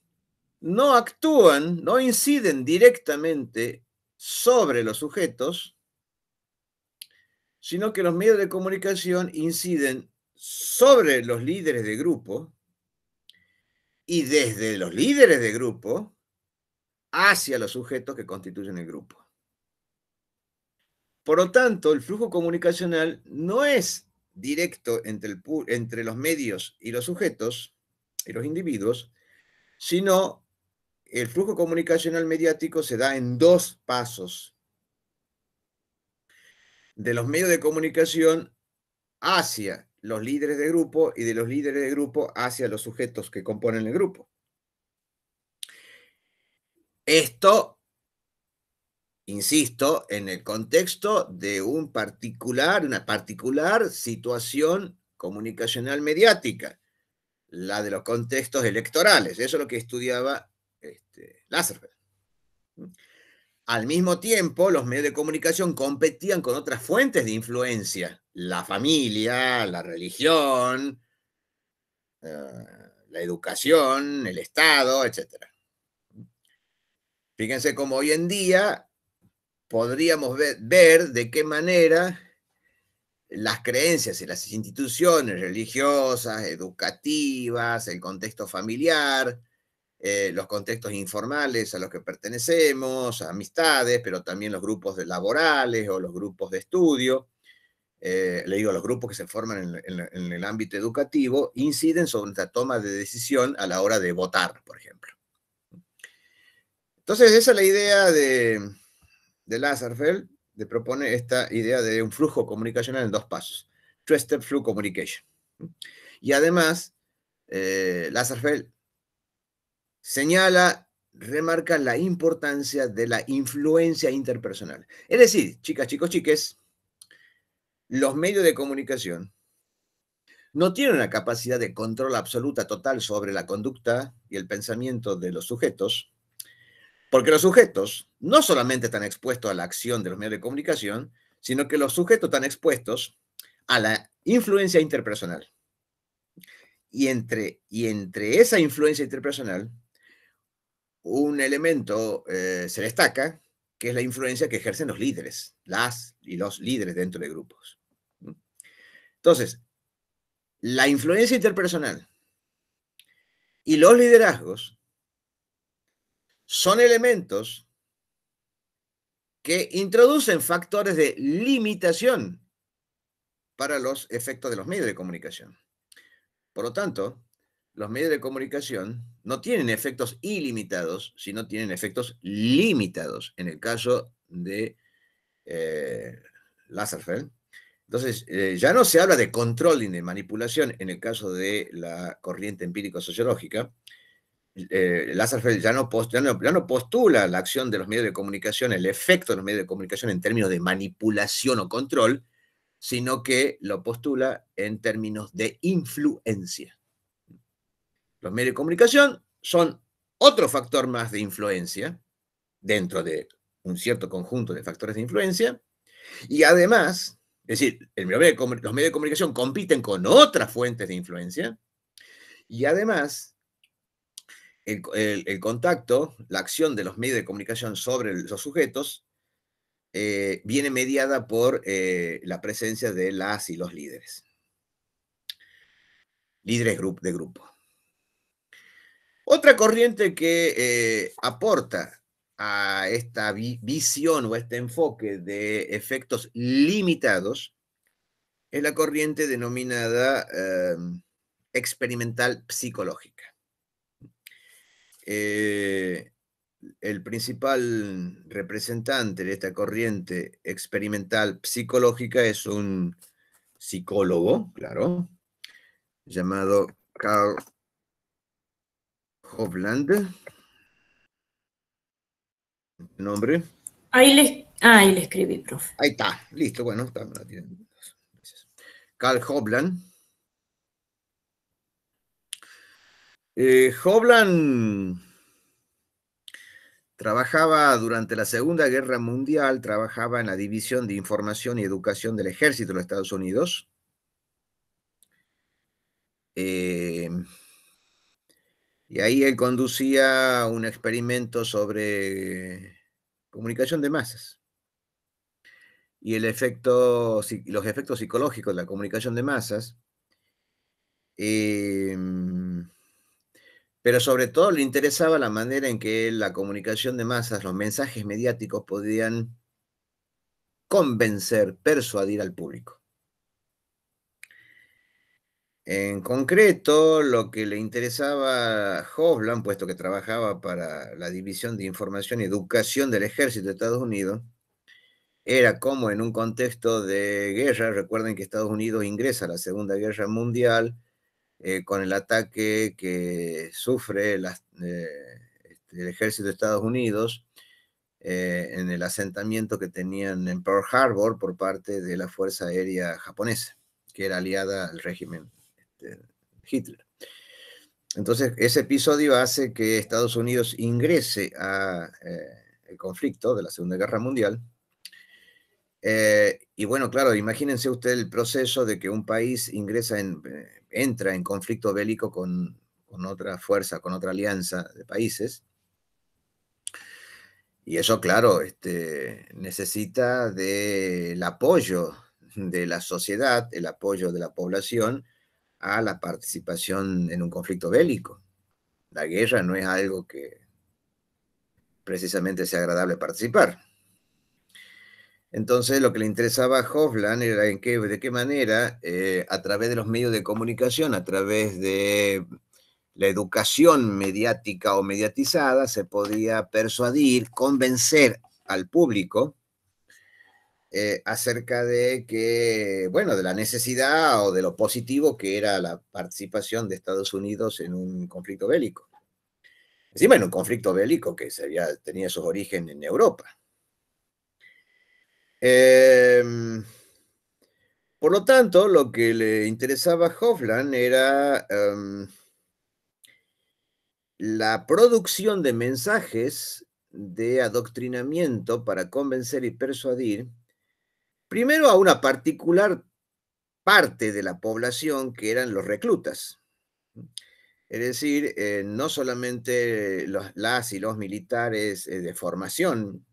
no actúan, no inciden directamente sobre los sujetos, sino que los medios de comunicación inciden sobre los líderes de grupo y desde los líderes de grupo hacia los sujetos que constituyen el grupo. Por lo tanto, el flujo comunicacional no es directo entre, los medios y los sujetos y los individuos, sino el flujo comunicacional mediático se da en dos pasos de los medios de comunicación hacia los líderes de grupo y de los líderes de grupo hacia los sujetos que componen el grupo. Esto, insisto, en el contexto de un particular, una particular situación comunicacional mediática, la de los contextos electorales. Eso es lo que estudiaba este, al mismo tiempo, los medios de comunicación competían con otras fuentes de influencia, la familia, la religión, eh, la educación, el Estado, etc. Fíjense cómo hoy en día podríamos ver de qué manera las creencias y las instituciones religiosas, educativas, el contexto familiar, eh, los contextos informales a los que pertenecemos, amistades, pero también los grupos laborales o los grupos de estudio, eh, le digo, los grupos que se forman en, el ámbito educativo, inciden sobre la toma de decisión a la hora de votar, por ejemplo. Entonces, esa es la idea de, de Lazarfeld, de propone esta idea de un flujo comunicacional en dos pasos, Two-Step Flow Communication. Y además, eh, señala, remarca la importancia de la influencia interpersonal. Es decir, chicas, chicos, chiques, los medios de comunicación no tienen una capacidad de control absoluta total sobre la conducta y el pensamiento de los sujetos, porque los sujetos no solamente están expuestos a la acción de los medios de comunicación, sino que los sujetos están expuestos a la influencia interpersonal. Y entre, y entre esa influencia interpersonal un elemento eh, se destaca, que es la influencia que ejercen los líderes, las y los líderes dentro de grupos. Entonces, la influencia interpersonal y los liderazgos son elementos que introducen factores de limitación para los efectos de los medios de comunicación. Por lo tanto, los medios de comunicación no tienen efectos ilimitados, sino tienen efectos limitados. En el caso de eh, Entonces, eh, ya no se habla de control ni de manipulación en el caso de la corriente empírico-sociológica. Eh, ya no, ya no, postula la acción de los medios de comunicación, el efecto de los medios de comunicación en términos de manipulación o control, sino que lo postula en términos de influencia. Los medios de comunicación son otro factor más de influencia dentro de un cierto conjunto de factores de influencia. Y además, es decir, los medios de comunicación compiten con otras fuentes de influencia. Y además, el, contacto, la acción de los medios de comunicación sobre los sujetos eh, viene mediada por eh, la presencia de las y los líderes. Líderes de grupo. Otra corriente que eh, aporta a esta visión o este enfoque de efectos limitados es la corriente denominada em, experimental psicológica. Eh, el principal representante de esta corriente experimental psicológica es un psicólogo, claro, llamado Carl Hovland. Nombre. Ahí le, escribí, profe. Ahí está, listo, bueno, Carl Hobland. Eh, trabajaba durante la Segunda Guerra Mundial, trabajaba en la División de Información y Educación del Ejército de los Estados Unidos. Eh, y ahí él conducía un experimento sobre comunicación de masas y los efectos psicológicos de la comunicación de masas, em, pero sobre todo le interesaba la manera en que la comunicación de masas, los mensajes mediáticos podían convencer, persuadir al público. En concreto, lo que le interesaba a Hovland, puesto que trabajaba para la División de Información y Educación del Ejército de Estados Unidos, era cómo en un contexto de guerra, recuerden que Estados Unidos ingresa a la Segunda Guerra Mundial eh, con el ataque que sufre eh, este, el ejército de Estados Unidos eh, en el asentamiento que tenían en Pearl Harbor por parte de la Fuerza Aérea Japonesa, que era aliada al régimen este, Hitler. Entonces, ese episodio hace que Estados Unidos ingrese al eh, el conflicto de la Segunda Guerra Mundial. Eh, y bueno, claro, imagínense usted el proceso de que un país ingresa en, eh, entra en conflicto bélico con, otra fuerza, con otra alianza de países. Y eso, claro, este, necesita del apoyo de la sociedad, el apoyo de la población, a la participación en un conflicto bélico. La guerra no es algo que precisamente sea agradable participar. Entonces, lo que le interesaba a Hofland era en qué, de qué manera, eh, a través de los medios de comunicación, a través de la educación mediática o mediatizada, se podía persuadir, convencer al público eh, acerca de que, bueno, de la necesidad o de lo positivo que era la participación de Estados Unidos en un conflicto bélico. Encima en un conflicto bélico que tenía sus orígenes en Europa. Em, por lo tanto, lo que le interesaba a Hofland era em, la producción de mensajes de adoctrinamiento para convencer y persuadir Primero a una particular parte de la población que eran los reclutas. Es decir, eh, no solamente los, las y los militares eh, de formación,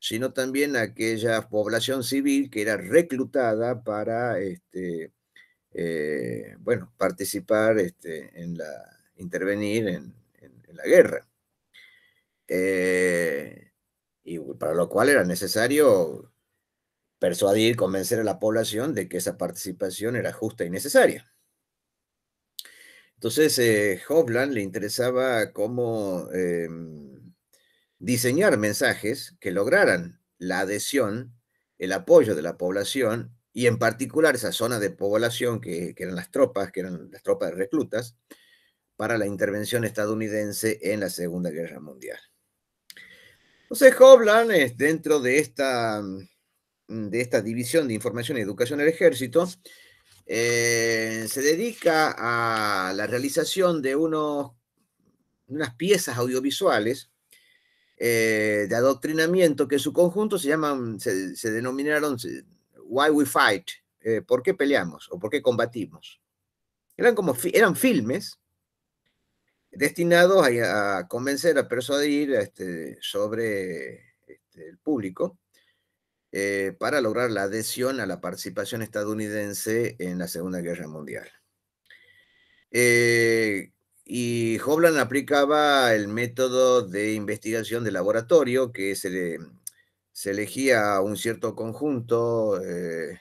sino también aquella población civil que era reclutada para, este, eh, bueno, participar este, en la, intervenir en la guerra. y para lo cual era necesario persuadir, convencer a la población de que esa participación era justa y necesaria. Entonces, eh, Hovland le interesaba cómo em, diseñar mensajes que lograran la adhesión, el apoyo de la población y en particular esa zona de población que, eran las tropas, que eran las tropas de reclutas, para la intervención estadounidense en la Segunda Guerra Mundial. Entonces, es eh, dentro de esta Mm, de esta División de Información y Educación del Ejército, eh, se dedica a la realización de unos, unas piezas audiovisuales eh, de adoctrinamiento que en su conjunto se llaman, se, denominaron Why We Fight, eh, ¿por qué peleamos o por qué combatimos? Eran, como, eran filmes destinados a, convencer, a persuadir este, sobre este, el público eh, para lograr la adhesión a la participación estadounidense en la Segunda Guerra Mundial. Eh, y Hovland aplicaba el método de investigación de laboratorio, que se, elegía a elegía un cierto conjunto, eh,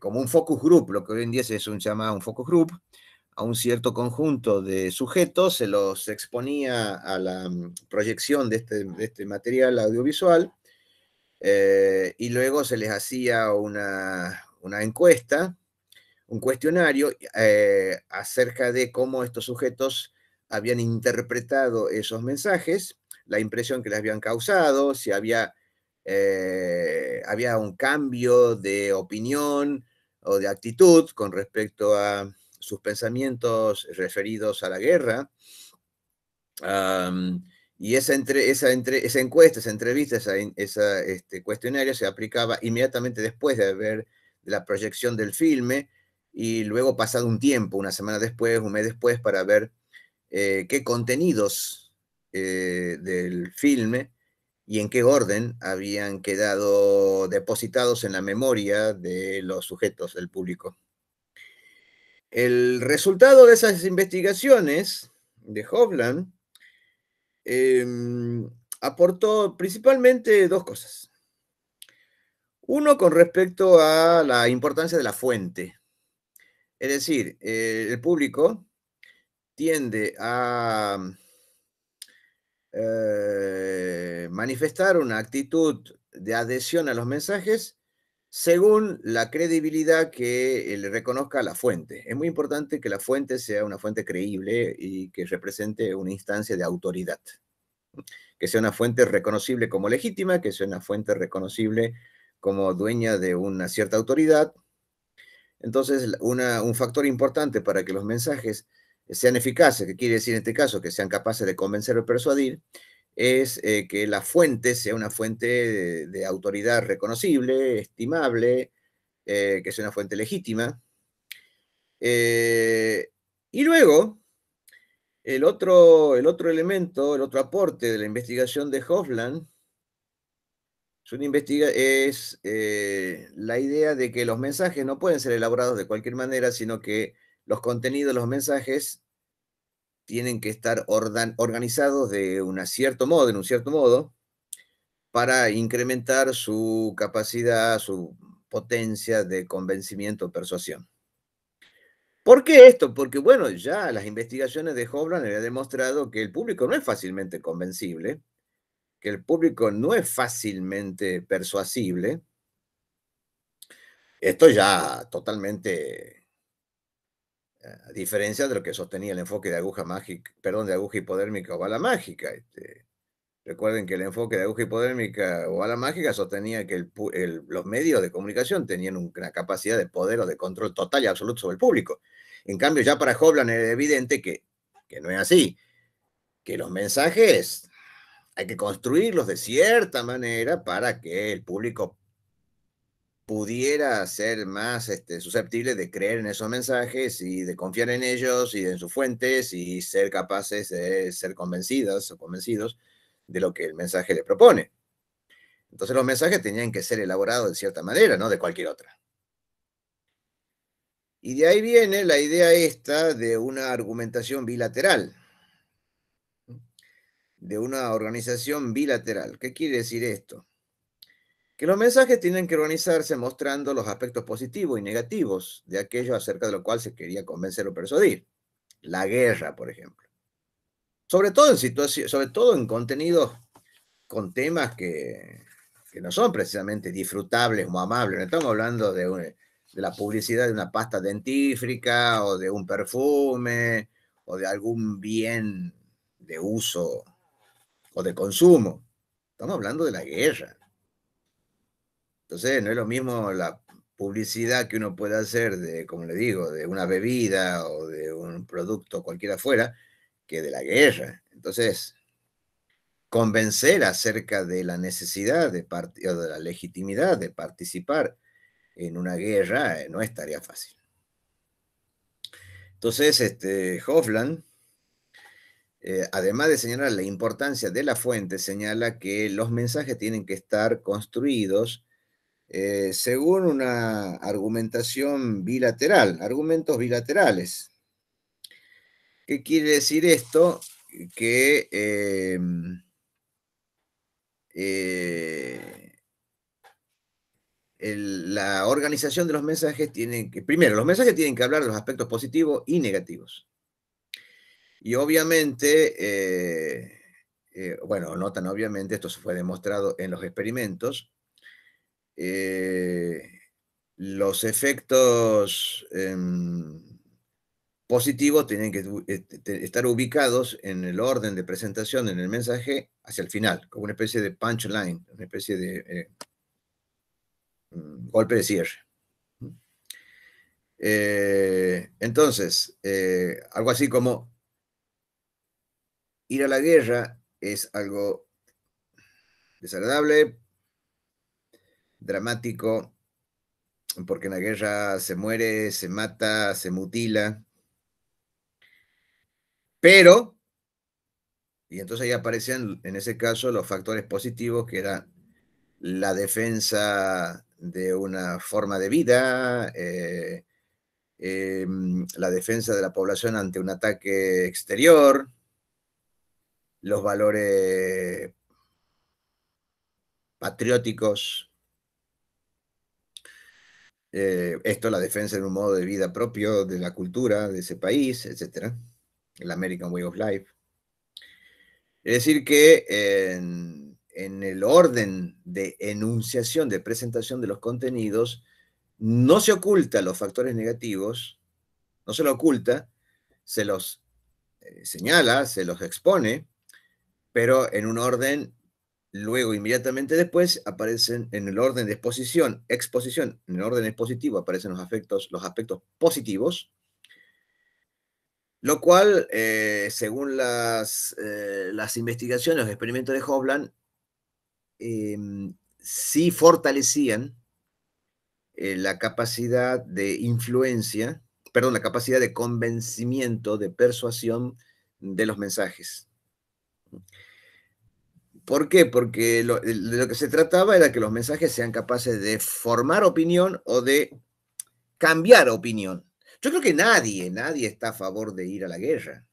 como un focus group, lo que hoy en día se un, llama un focus group, a un cierto conjunto de sujetos, se los exponía a la mm, proyección este, de este material audiovisual eh, y luego se les hacía una, encuesta, un cuestionario eh, acerca de cómo estos sujetos habían interpretado esos mensajes, la impresión que les habían causado, si había, eh, había un cambio de opinión o de actitud con respecto a sus pensamientos referidos a la guerra. Y esa, entre, esa, entre, encuesta, esa entrevista, ese este, cuestionario se aplicaba inmediatamente después de haber la proyección del filme y luego pasado un tiempo, una semana después, un mes después, para ver eh, qué contenidos eh, del filme y en qué orden habían quedado depositados en la memoria de los sujetos del público. El resultado de esas investigaciones de Hovland Em, aportó principalmente dos cosas. Uno con respecto a la importancia de la fuente. Es decir, eh, el público tiende a eh, manifestar una actitud de adhesión a los mensajes según la credibilidad que eh, le reconozca la fuente. Es muy importante que la fuente sea una fuente creíble y que represente una instancia de autoridad. Que sea una fuente reconocible como legítima, que sea una fuente reconocible como dueña de una cierta autoridad. Entonces, un factor importante para que los mensajes sean eficaces, que quiere decir en este caso que sean capaces de convencer o persuadir, es eh, que la fuente sea una fuente de, autoridad reconocible, estimable, eh, que sea una fuente legítima. Eh, y luego, el otro, el otro elemento, el otro aporte de la investigación de Hofland es, es la idea de que los mensajes no pueden ser elaborados de cualquier manera, sino que los contenidos, de los mensajes tienen que estar organizados de un cierto modo, en un cierto modo, para incrementar su capacidad, su potencia de convencimiento o persuasión. ¿Por qué esto? Porque, bueno, ya las investigaciones de Hoblan han demostrado que el público no es fácilmente convencible, que el público no es fácilmente persuasible. Esto ya totalmente a diferencia de lo que sostenía el enfoque de aguja mágica, perdón, de aguja hipodérmica o bala mágica. Este, recuerden que el enfoque de aguja hipodérmica o bala mágica sostenía que los medios de comunicación tenían una capacidad de poder o de control total y absoluto sobre el público. En cambio, ya para Hoblan era evidente que, que no es así, que los mensajes hay que construirlos de cierta manera para que el público pudiera ser más este, susceptible de creer en esos mensajes y de confiar en ellos y en sus fuentes y ser capaces de ser convencidas o convencidos de lo que el mensaje le propone. Entonces los mensajes tenían que ser elaborados de cierta manera, no de cualquier otra. Y de ahí viene la idea esta de una argumentación bilateral, de una organización bilateral. ¿Qué quiere decir esto? que los mensajes tienen que organizarse mostrando los aspectos positivos y negativos de aquello acerca de lo cual se quería convencer o persuadir. La guerra, por ejemplo. Sobre todo en, sobre todo en contenidos con temas que, que, no son precisamente disfrutables o amables. No estamos hablando de, de la publicidad de una pasta dentífrica o de un perfume o de algún bien de uso o de consumo. Estamos hablando de la guerra entonces, no es lo mismo la publicidad que uno puede hacer de, como le digo, de una bebida o de un producto cualquiera fuera, que de la guerra. Entonces, convencer acerca de la necesidad de o de la legitimidad de participar en una guerra eh, no es tarea fácil. Entonces, este, Hofland, eh, además de señalar la importancia de la fuente, señala que los mensajes tienen que estar construidos eh, según una argumentación bilateral, argumentos bilaterales. ¿Qué quiere decir esto? Que eh, eh, la organización de los mensajes tiene que, primero, los mensajes tienen que hablar de los aspectos positivos y negativos. Y obviamente, bueno, notan obviamente, esto se fue demostrado en los experimentos, eh, los efectos em, positivos tienen que eh, estar ubicados en el orden de presentación, en el mensaje, hacia el final, como una especie de punchline, una especie de eh, mm, golpe de cierre. ¿Mm? entonces, algo así como ir a la guerra es algo desagradable dramático, porque en la guerra se muere, se mata, se mutila. Pero, y entonces ahí aparecían en ese caso los factores positivos que eran la defensa de una forma de vida, eh, em, la defensa de la población ante un ataque exterior, los valores patrióticos esto eh, esto, la defensa de un modo de vida propio de la cultura de ese país, etc. El American Way of Life. Es decir, que en, el orden de enunciación, de presentación de los contenidos, no se oculta los factores negativos, no se los oculta, se los eh, señala, se los expone, pero en un orden Luego, inmediatamente después, aparecen en el orden de exposición, exposición, en el orden expositivo aparecen los, afectos, los aspectos positivos, lo cual, eh, según las, eh, las investigaciones, los experimentos de hovland em, sí fortalecían eh, la capacidad de influencia, perdón, la capacidad de convencimiento, de persuasión de los mensajes. ¿Por qué? Porque lo, de lo que se trataba era que los mensajes sean capaces de formar opinión o de cambiar opinión. Yo creo que nadie, nadie está a favor de ir a la guerra.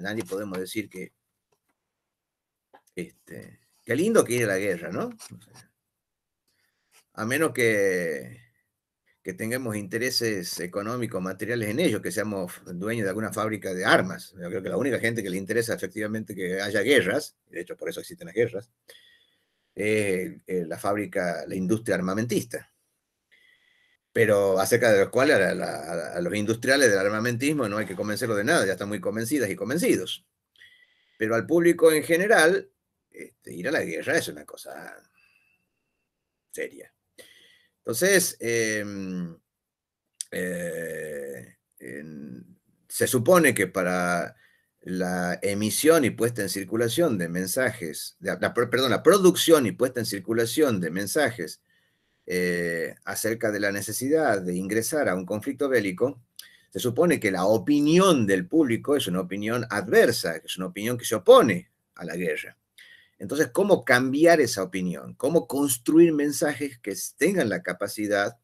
Nadie podemos decir que, este, qué lindo que ir a la guerra, ¿no? A menos que que tengamos intereses económicos, materiales en ellos, que seamos dueños de alguna fábrica de armas. Yo creo que la única gente que le interesa efectivamente que haya guerras, de hecho por eso existen las guerras, es eh, la fábrica, la industria armamentista. Pero acerca de los cuales a, los industriales del armamentismo no hay que convencerlos de nada, ya están muy convencidas y convencidos. Pero al público en general, este, ir a la guerra es una cosa seria. Entonces, em, eh, se supone que para la emisión y puesta en circulación de mensajes, perdón, la producción y puesta en circulación de mensajes eh, acerca de la necesidad de ingresar a un conflicto bélico, se supone que la opinión del público es una opinión adversa, es una opinión que se opone a la guerra. Entonces, ¿cómo cambiar esa opinión? ¿Cómo construir mensajes que tengan la capacidad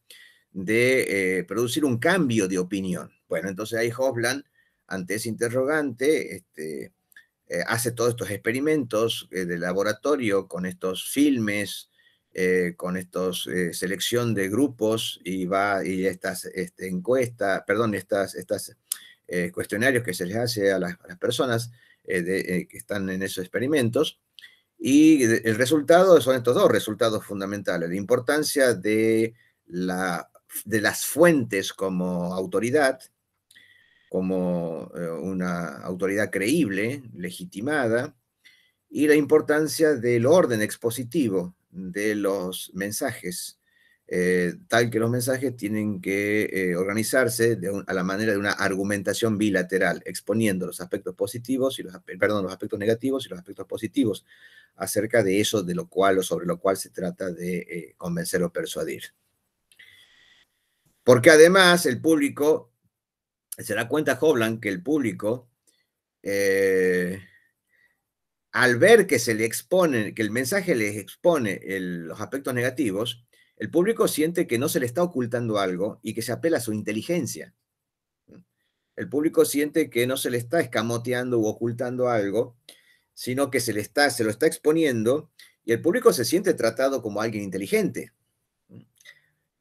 de eh, producir un cambio de opinión? Bueno, entonces ahí Hofland, ante ese interrogante, este, eh, hace todos estos experimentos eh, de laboratorio con estos filmes, con estos selección de grupos y va y estas este, encuestas, perdón, estas, cuestionarios que se les hace a las, personas que están en esos experimentos. Y el resultado son estos dos resultados fundamentales, la importancia de, la, de las fuentes como autoridad, como eh, una autoridad creíble, legitimada, y la importancia del orden expositivo de los mensajes eh, tal que los mensajes tienen que eh, organizarse a la manera de una argumentación bilateral, exponiendo los aspectos positivos y los, perdón, los aspectos negativos y los aspectos positivos acerca de eso de lo cual o sobre lo cual se trata de eh, convencer o persuadir. Porque además el público, se da cuenta Hoblan que el público, al ver que se le que el mensaje les expone los aspectos negativos, el público siente que no se le está ocultando algo y que se apela a su inteligencia. El público siente que no se le está escamoteando u ocultando algo, sino que se, le está, se lo está exponiendo y el público se siente tratado como alguien inteligente.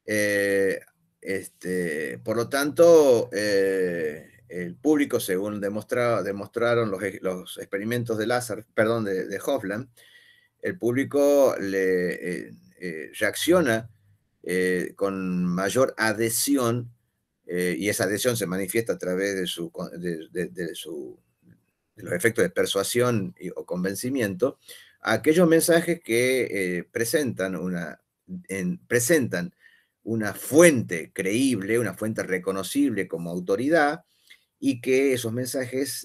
Eh, este, por lo tanto, eh, el público, según demostraron e-, los, experimentos de láser, perdón, de, Hofland, el público le, eh, eh, reacciona eh, con mayor adhesión eh, y esa adhesión se manifiesta a través de, su, de, los efectos de persuasión o convencimiento a aquellos mensajes que presentan, una, presentan una fuente creíble, una fuente reconocible como autoridad y que esos mensajes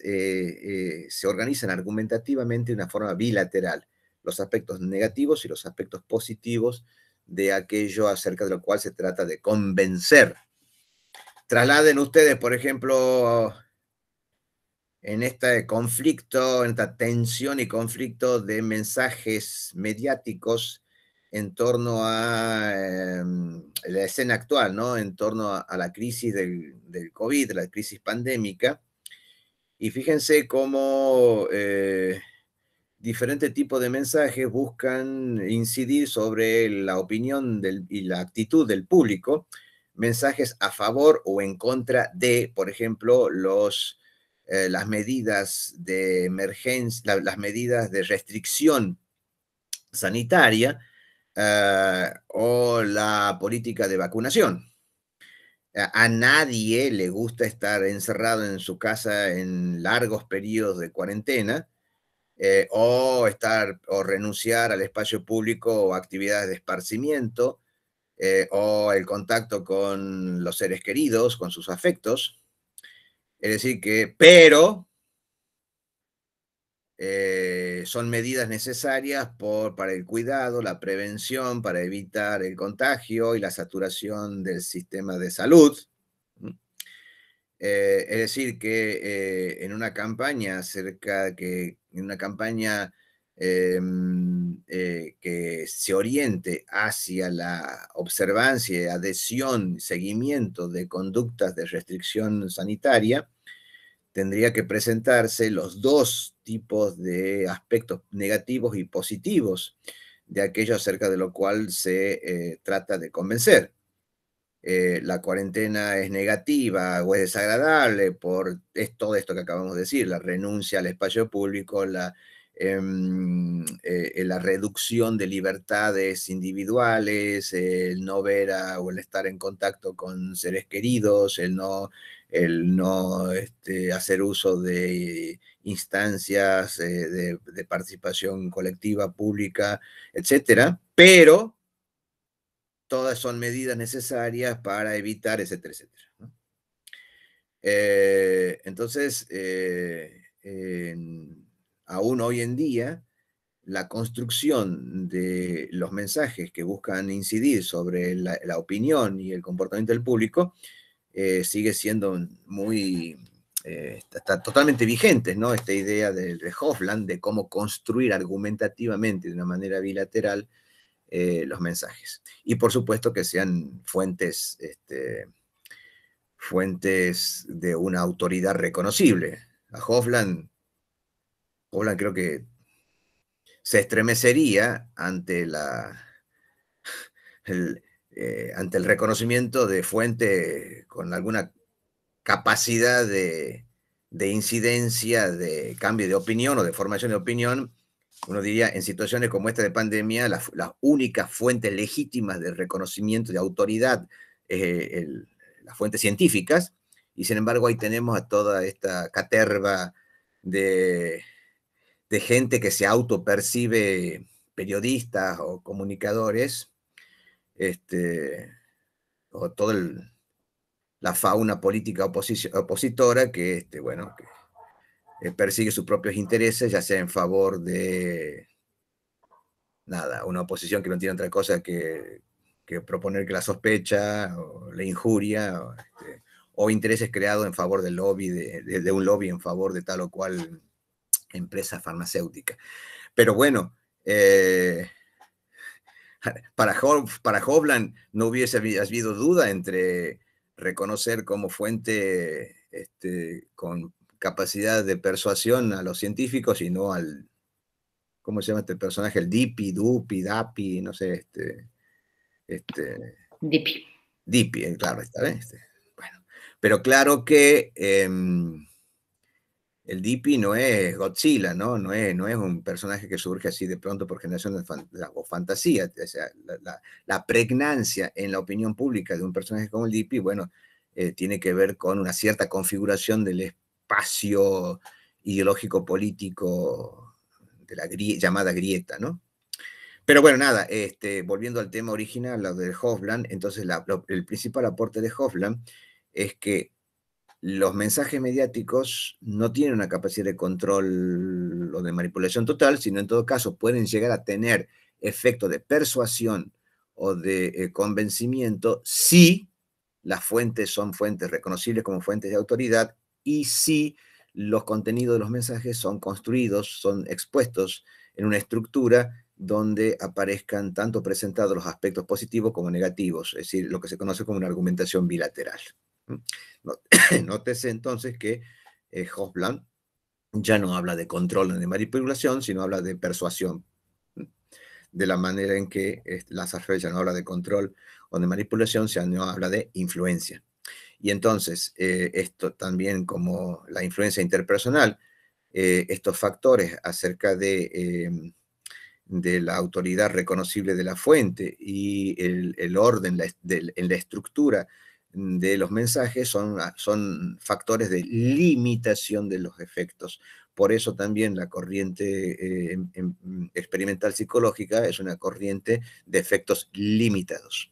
se organizan argumentativamente de una forma bilateral los aspectos negativos y los aspectos positivos de aquello acerca de lo cual se trata de convencer. Trasladen ustedes, por ejemplo, en este conflicto, en esta tensión y conflicto de mensajes mediáticos en torno a em, la escena actual, ¿no? En torno a, la crisis del, COVID, la crisis pandémica. Y fíjense cómo eh, diferentes tipos de mensajes buscan incidir sobre la opinión y la actitud del público, mensajes a favor o en contra de, por ejemplo, eh, las medidas de emergencia, las medidas de restricción sanitaria eh, o la política de vacunación. A nadie le gusta estar encerrado en su casa en largos periodos de cuarentena, eh, o estar o renunciar al espacio público o actividades de esparcimiento, eh, o el contacto con los seres queridos, con sus afectos. Es decir, que, pero eh, son medidas necesarias por, para el cuidado, la prevención, para evitar el contagio y la saturación del sistema de salud. Eh, es decir, eh, que en una campaña acerca em, que eh, una campaña que se oriente hacia la observancia, adhesión, seguimiento de conductas de restricción sanitaria, tendría que presentarse los dos tipos de aspectos negativos y positivos de aquello acerca de lo cual se trata de convencer. Eh, la cuarentena es negativa o es desagradable por es todo esto que acabamos de decir, la renuncia al espacio público, la, em, eh, la reducción de libertades individuales, el no ver a, o el estar en contacto con seres queridos, el no, el no este, hacer uso de instancias eh, de, de participación colectiva, pública, etcétera, pero todas son medidas necesarias para evitar, etcétera, etcétera. Eh, entonces, eh, aún hoy en día, la construcción de los mensajes que buscan incidir sobre la, opinión y el comportamiento del público eh, sigue siendo muy, está, totalmente vigente, ¿no? Esta idea de, de de cómo construir argumentativamente de una manera bilateral eh, los mensajes. Y por supuesto que sean fuentes, este, fuentes de una autoridad reconocible. A Hofland, Hofland creo que se estremecería ante la... El, eh, ante el reconocimiento de fuente con alguna capacidad de, de incidencia, de cambio de opinión o de formación de opinión uno diría, en situaciones como esta de pandemia, las, únicas fuentes legítimas de reconocimiento de autoridad es eh, las fuentes científicas, y sin embargo ahí tenemos a toda esta caterva de, gente que se autopercibe periodistas o comunicadores, este, o toda la fauna política opositora que, este, bueno, que eh, persigue sus propios intereses, ya sea en favor de nada, una oposición que no tiene otra cosa que, proponer que la sospecha o la injuria o, este, intereses creados en favor del lobby, de, un lobby en favor de tal o cual empresa farmacéutica. Pero bueno, eh, para, para Hobland no hubiese habido duda entre reconocer como fuente este, con capacidad de persuasión a los científicos y no al, ¿cómo se llama este personaje? El Dipi, Dupi, Dapi, no sé, este... este Dipi. Dipi, eh, claro, está este, bien. pero claro que em, el Dipi no es Godzilla, ¿no? No es, no es un personaje que surge así de pronto por generación o fantasía. O sea, la, pregnancia en la opinión pública de un personaje como el Dipi, bueno, eh, tiene que ver con una cierta configuración del espíritu espacio ideológico-político de la llamada grieta, ¿no? Pero bueno, nada, este, volviendo al tema original, lo de Hofland, entonces el principal aporte de Hofland es que los mensajes mediáticos no tienen una capacidad de control o de manipulación total, sino en todo caso pueden llegar a tener efecto de persuasión o de eh, convencimiento si las fuentes son fuentes reconocibles como fuentes de autoridad y si los contenidos de los mensajes son construidos, son expuestos en una estructura donde aparezcan tanto presentados los aspectos positivos como negativos, es decir, lo que se conoce como una argumentación bilateral. Nótese entonces que eh, ya no habla de control ni de manipulación, sino habla de persuasión. De la manera en que eh, ya no habla de control o de manipulación, sino habla de influencia. Y entonces, eh, esto también como la influencia interpersonal, eh, estos factores acerca em, de, la autoridad reconocible de la fuente y el, orden en la estructura de los mensajes son, ah, son factores de limitación de los efectos. Por eso también la corriente em, em, mm, experimental psicológica es una corriente de efectos limitados.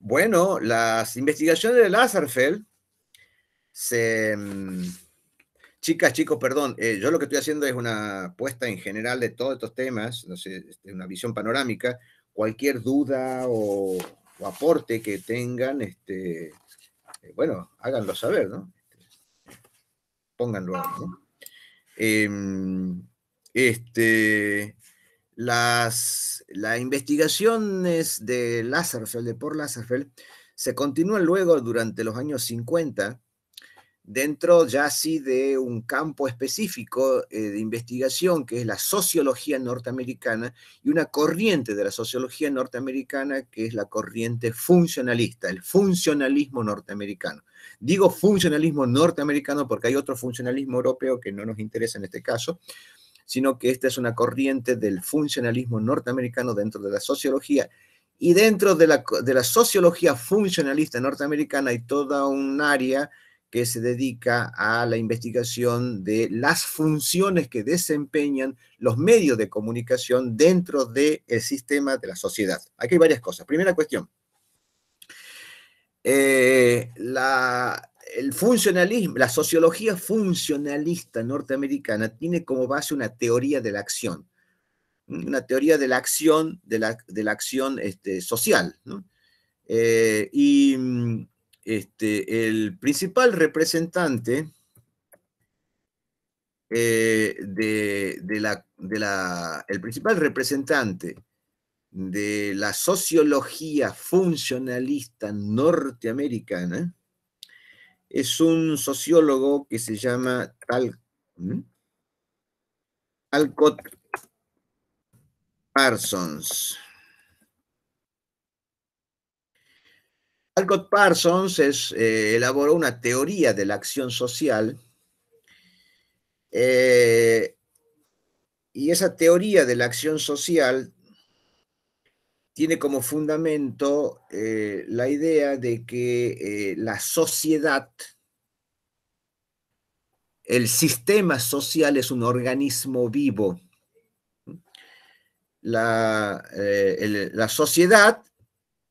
Bueno, las investigaciones de Lazarfeld mm, Chicas, chicos, perdón, eh, yo lo que estoy haciendo es una puesta en general de todos estos temas, no sé, este, una visión panorámica. Cualquier duda o, aporte que tengan, este, eh, bueno, háganlo saber, ¿no? Pónganlo. ¿no? Em, este, las, las investigaciones de Lazarfeld, de por Lazarfeld, se continúan luego durante los años 50 dentro ya sí de un campo específico eh, de investigación que es la sociología norteamericana y una corriente de la sociología norteamericana que es la corriente funcionalista, el funcionalismo norteamericano. Digo funcionalismo norteamericano porque hay otro funcionalismo europeo que no nos interesa en este caso, sino que esta es una corriente del funcionalismo norteamericano dentro de la sociología. Y dentro de la, sociología funcionalista norteamericana hay toda un área que se dedica a la investigación de las funciones que desempeñan los medios de comunicación dentro del sistema de la sociedad. Aquí hay varias cosas. Primera cuestión. Eh, la, el funcionalismo, la sociología funcionalista norteamericana tiene como base una teoría de la acción, una teoría de la acción, de la, acción este, social. Eh, y este, el principal representante eh, de, la, el principal representante de la sociología funcionalista norteamericana es un sociólogo que se llama Tal, Parsons. Alcott Parsons es, eh, elaboró una teoría de la acción social eh, y esa teoría de la acción social tiene como fundamento eh, la idea de que eh, la sociedad, el sistema social es un organismo vivo. La, eh, la sociedad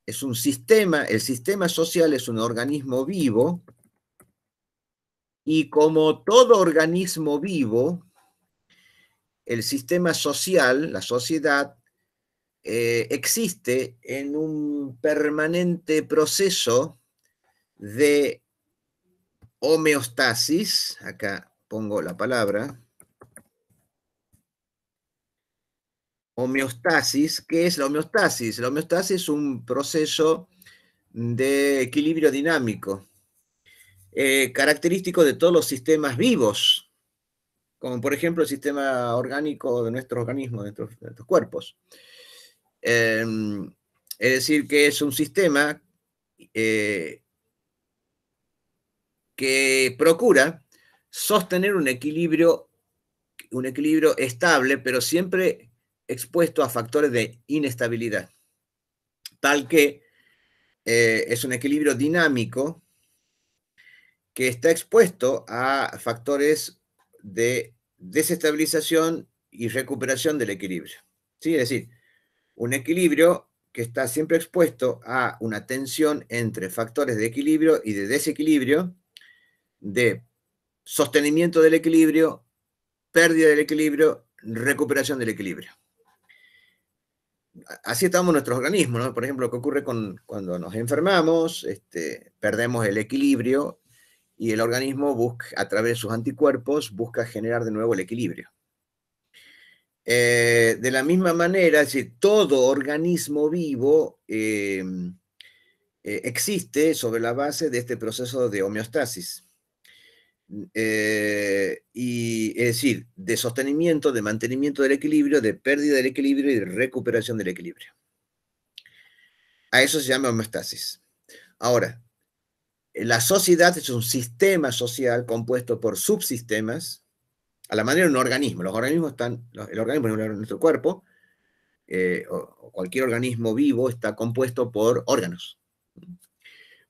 es un sistema, el sistema social es un organismo vivo y como todo organismo vivo, el sistema social, la sociedad, eh, existe en un permanente proceso de homeostasis, acá pongo la palabra, homeostasis, ¿qué es la homeostasis? La homeostasis es un proceso de equilibrio dinámico, eh, característico de todos los sistemas vivos, como por ejemplo el sistema orgánico de nuestro organismo, de nuestros cuerpos. Em, es decir, que es un sistema eh, que procura sostener un equilibrio, un equilibrio estable, pero siempre expuesto a factores de inestabilidad, tal que eh, es un equilibrio dinámico que está expuesto a factores de desestabilización y recuperación del equilibrio. ¿sí? Es decir, un equilibrio que está siempre expuesto a una tensión entre factores de equilibrio y de desequilibrio, de sostenimiento del equilibrio, pérdida del equilibrio, recuperación del equilibrio. Así estamos nuestros organismos, ¿no? Por ejemplo, lo que ocurre con, cuando nos enfermamos, este, perdemos el equilibrio y el organismo busca, a través de sus anticuerpos busca generar de nuevo el equilibrio. Eh, de la misma manera, todo organismo vivo em, eh, existe sobre la base de este proceso de homeostasis. Eh, y es decir, de sostenimiento, de mantenimiento del equilibrio, de pérdida del equilibrio y de recuperación del equilibrio. A eso se llama homeostasis. Ahora, la sociedad es un sistema social compuesto por subsistemas a la manera de un organismo. Los organismos están, el organismo es nuestro cuerpo, eh, cualquier organismo vivo está compuesto por órganos.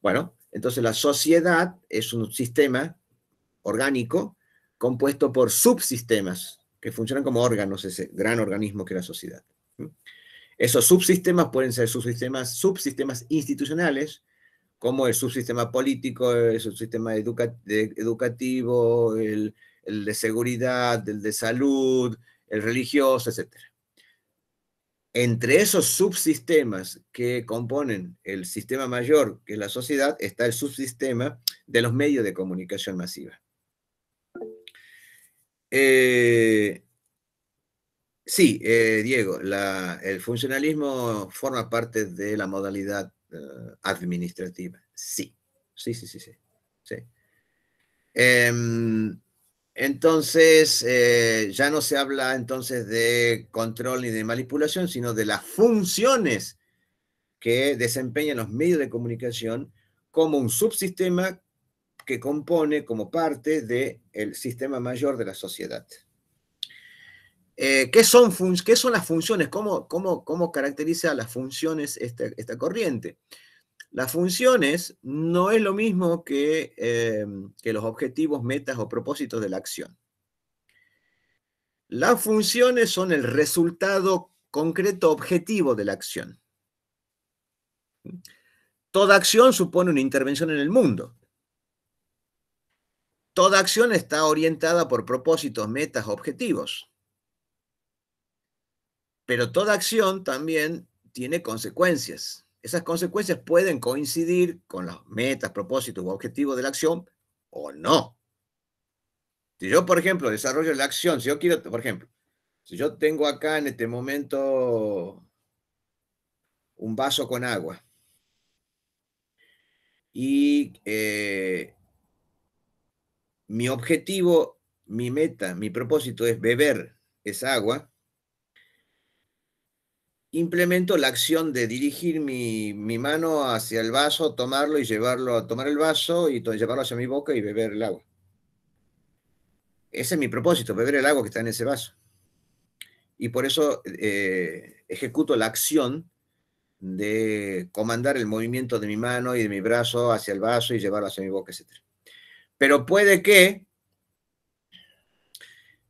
Bueno, entonces la sociedad es un sistema orgánico compuesto por subsistemas que funcionan como órganos, ese gran organismo que es la sociedad. Esos subsistemas pueden ser subsistemas, subsistemas institucionales, como el subsistema político, el subsistema educativo, el, el de seguridad, el de salud, el religioso, etc. Entre esos subsistemas que componen el sistema mayor, que es la sociedad, está el subsistema de los medios de comunicación masiva. Eh, sí, eh, Diego, el funcionalismo forma parte de la modalidad eh, administrativa. Sí, sí, sí, sí, sí. sí. Em, entonces, eh, ya no se habla entonces de control ni de manipulación, sino de las funciones que desempeñan los medios de comunicación como un subsistema que compone como parte del el sistema mayor de la sociedad. Eh, ¿qué, son son las funciones? ¿Cómo, cómo, cómo caracteriza las funciones esta corriente? Las funciones no es lo mismo em, que, los objetivos, metas o propósitos de la acción. Las funciones son el resultado concreto objetivo de la acción. Toda acción supone una intervención en el mundo. Toda acción está orientada por propósitos, metas, objetivos. Pero toda acción también tiene consecuencias. Esas consecuencias pueden coincidir con las metas, propósitos o objetivos de la acción o no. Si yo, por ejemplo, desarrollo la acción, si yo quiero, por ejemplo, si yo tengo acá en este momento un vaso con agua y eh, mi objetivo, mi meta, mi propósito es beber esa agua, implemento la acción de dirigir mi, mano hacia el vaso, tomarlo y llevarlo a tomar el vaso y llevarlo hacia mi boca y beber el agua. Ese es mi propósito, beber el agua que está en ese vaso. Y por eso eh, ejecuto la acción de comandar el movimiento de mi mano y de mi brazo hacia el vaso y llevarlo hacia mi boca, etc. Pero puede que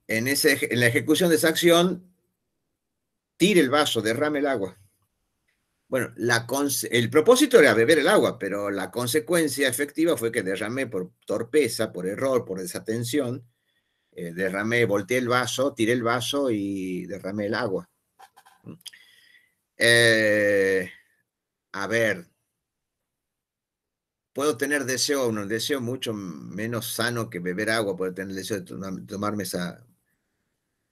en, en la ejecución de esa acción tire el vaso, derrame el agua. Bueno, la el propósito era beber el agua, pero la consecuencia efectiva fue que derramé por torpeza, por error, por desatención, eh, derramé, volteé el vaso, tiré el vaso y derramé el agua. Eh, a ver, puedo tener deseo, un deseo mucho menos sano que beber agua, puedo tener deseo de tomarme esa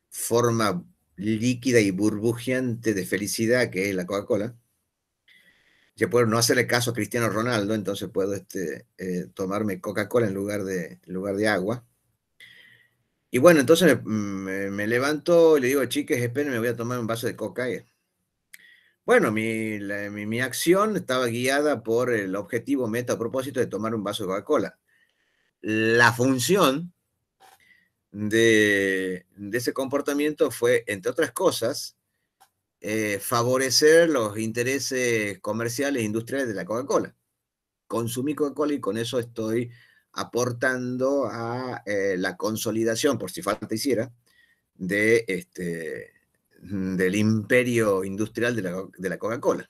forma líquida y burbujeante de felicidad que es la Coca-Cola, yo puedo no hacerle caso a Cristiano Ronaldo, entonces puedo este, eh, tomarme Coca-Cola en lugar de, lugar de agua. Y bueno, entonces me, levanto y le digo, chiques, esperen, me voy a tomar un vaso de coca. Bueno, mi, mi, mi, acción estaba guiada por el objetivo, meta, propósito de tomar un vaso de Coca-Cola. La función de, ese comportamiento fue, entre otras cosas, eh, favorecer los intereses comerciales e industriales de la Coca-Cola. Consumí Coca-Cola y con eso estoy aportando a eh, la consolidación, por si falta hiciera, de este, del imperio industrial de la, de la Coca-Cola.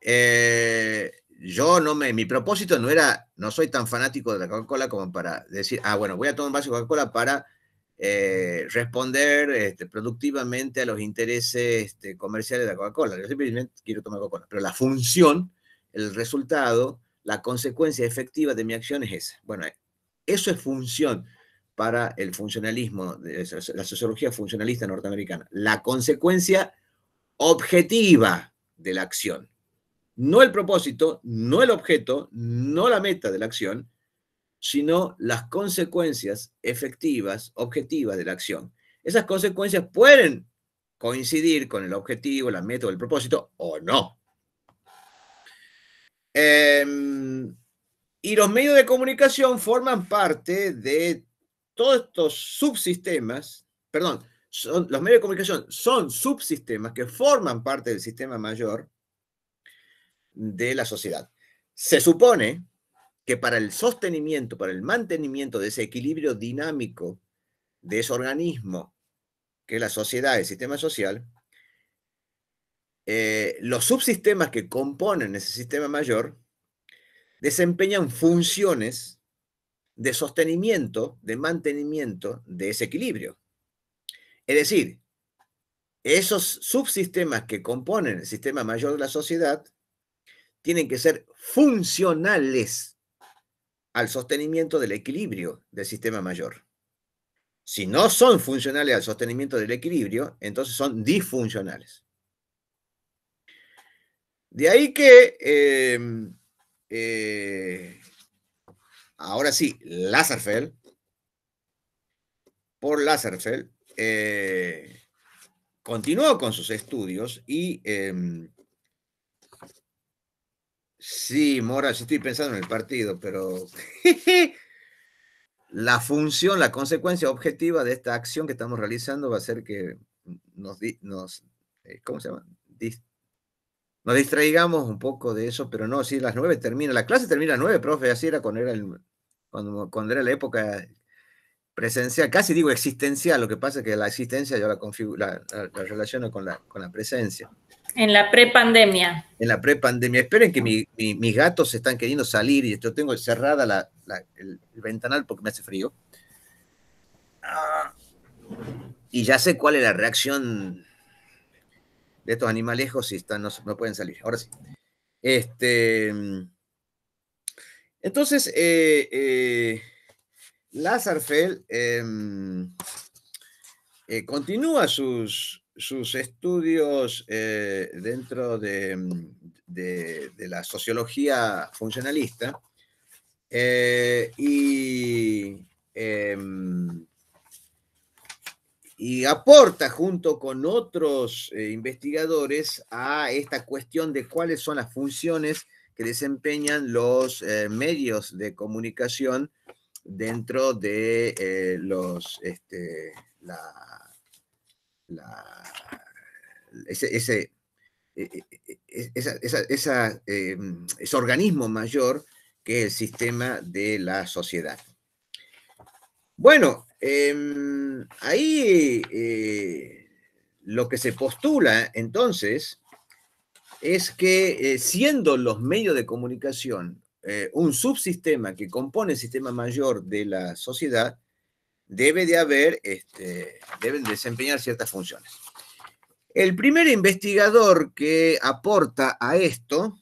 Eh, yo no me, mi propósito no era, no soy tan fanático de la Coca-Cola como para decir, ah, bueno, voy a tomar un vaso de Coca-Cola para eh, responder este, productivamente a los intereses este, comerciales de la Coca-Cola. Yo simplemente quiero tomar Coca-Cola, pero la función, el resultado, la consecuencia efectiva de mi acción es esa. Bueno, eso es función para el funcionalismo, la sociología funcionalista norteamericana. La consecuencia objetiva de la acción no el propósito, no el objeto, no la meta de la acción, sino las consecuencias efectivas, objetivas de la acción. Esas consecuencias pueden coincidir con el objetivo, la meta o el propósito o no. Em, y los medios de comunicación forman parte de todos estos subsistemas, perdón, son, los medios de comunicación son subsistemas que forman parte del sistema mayor de la sociedad. Se supone que para el sostenimiento, para el mantenimiento de ese equilibrio dinámico de ese organismo que es la sociedad, el sistema social, eh, los subsistemas que componen ese sistema mayor desempeñan funciones de sostenimiento, de mantenimiento de ese equilibrio. Es decir, esos subsistemas que componen el sistema mayor de la sociedad tienen que ser funcionales al sostenimiento del equilibrio del sistema mayor. Si no son funcionales al sostenimiento del equilibrio, entonces son disfuncionales. De ahí que, em, eh, ahora sí, Lazarfeld, por Lazarfeld, eh, continuó con sus estudios y em, Sí, Mora, yo estoy pensando en el partido, pero la función, la consecuencia objetiva de esta acción que estamos realizando va a ser que nos, eh, ¿cómo se llama? nos distraigamos un poco de eso, pero no, sí, las nueve termina, la clase termina a las nueve, profe, así era cuando era, el, cuando era la época presencial, casi digo existencial, lo que pasa es que la existencia yo la, la, la, relaciono con la, presencia. En la prepandemia. En la prepandemia. Esperen que mi, mis gatos están queriendo salir y yo tengo cerrada la, el, ventanal porque me hace frío. Ah, y ya sé cuál es la reacción de estos animalejos si están, no, pueden salir. Ahora sí. Este, mm, entonces, eh, eh, Lazarfeld em, eh, continúa sus, estudios eh, dentro de, la sociología funcionalista eh, y, em, y, aporta junto con otros investigadores a esta cuestión de cuáles son las funciones que desempeñan los medios de comunicación dentro de eh, los, este, la, ese, e, e, e, esa, em, ese organismo mayor que el sistema de la sociedad. Bueno, em, ahí eh, lo que se postula entonces es que eh, siendo los medios de comunicación eh, un subsistema que compone el sistema mayor de la sociedad, debe de haber, este, deben desempeñar ciertas funciones. El primer investigador que aporta a esto,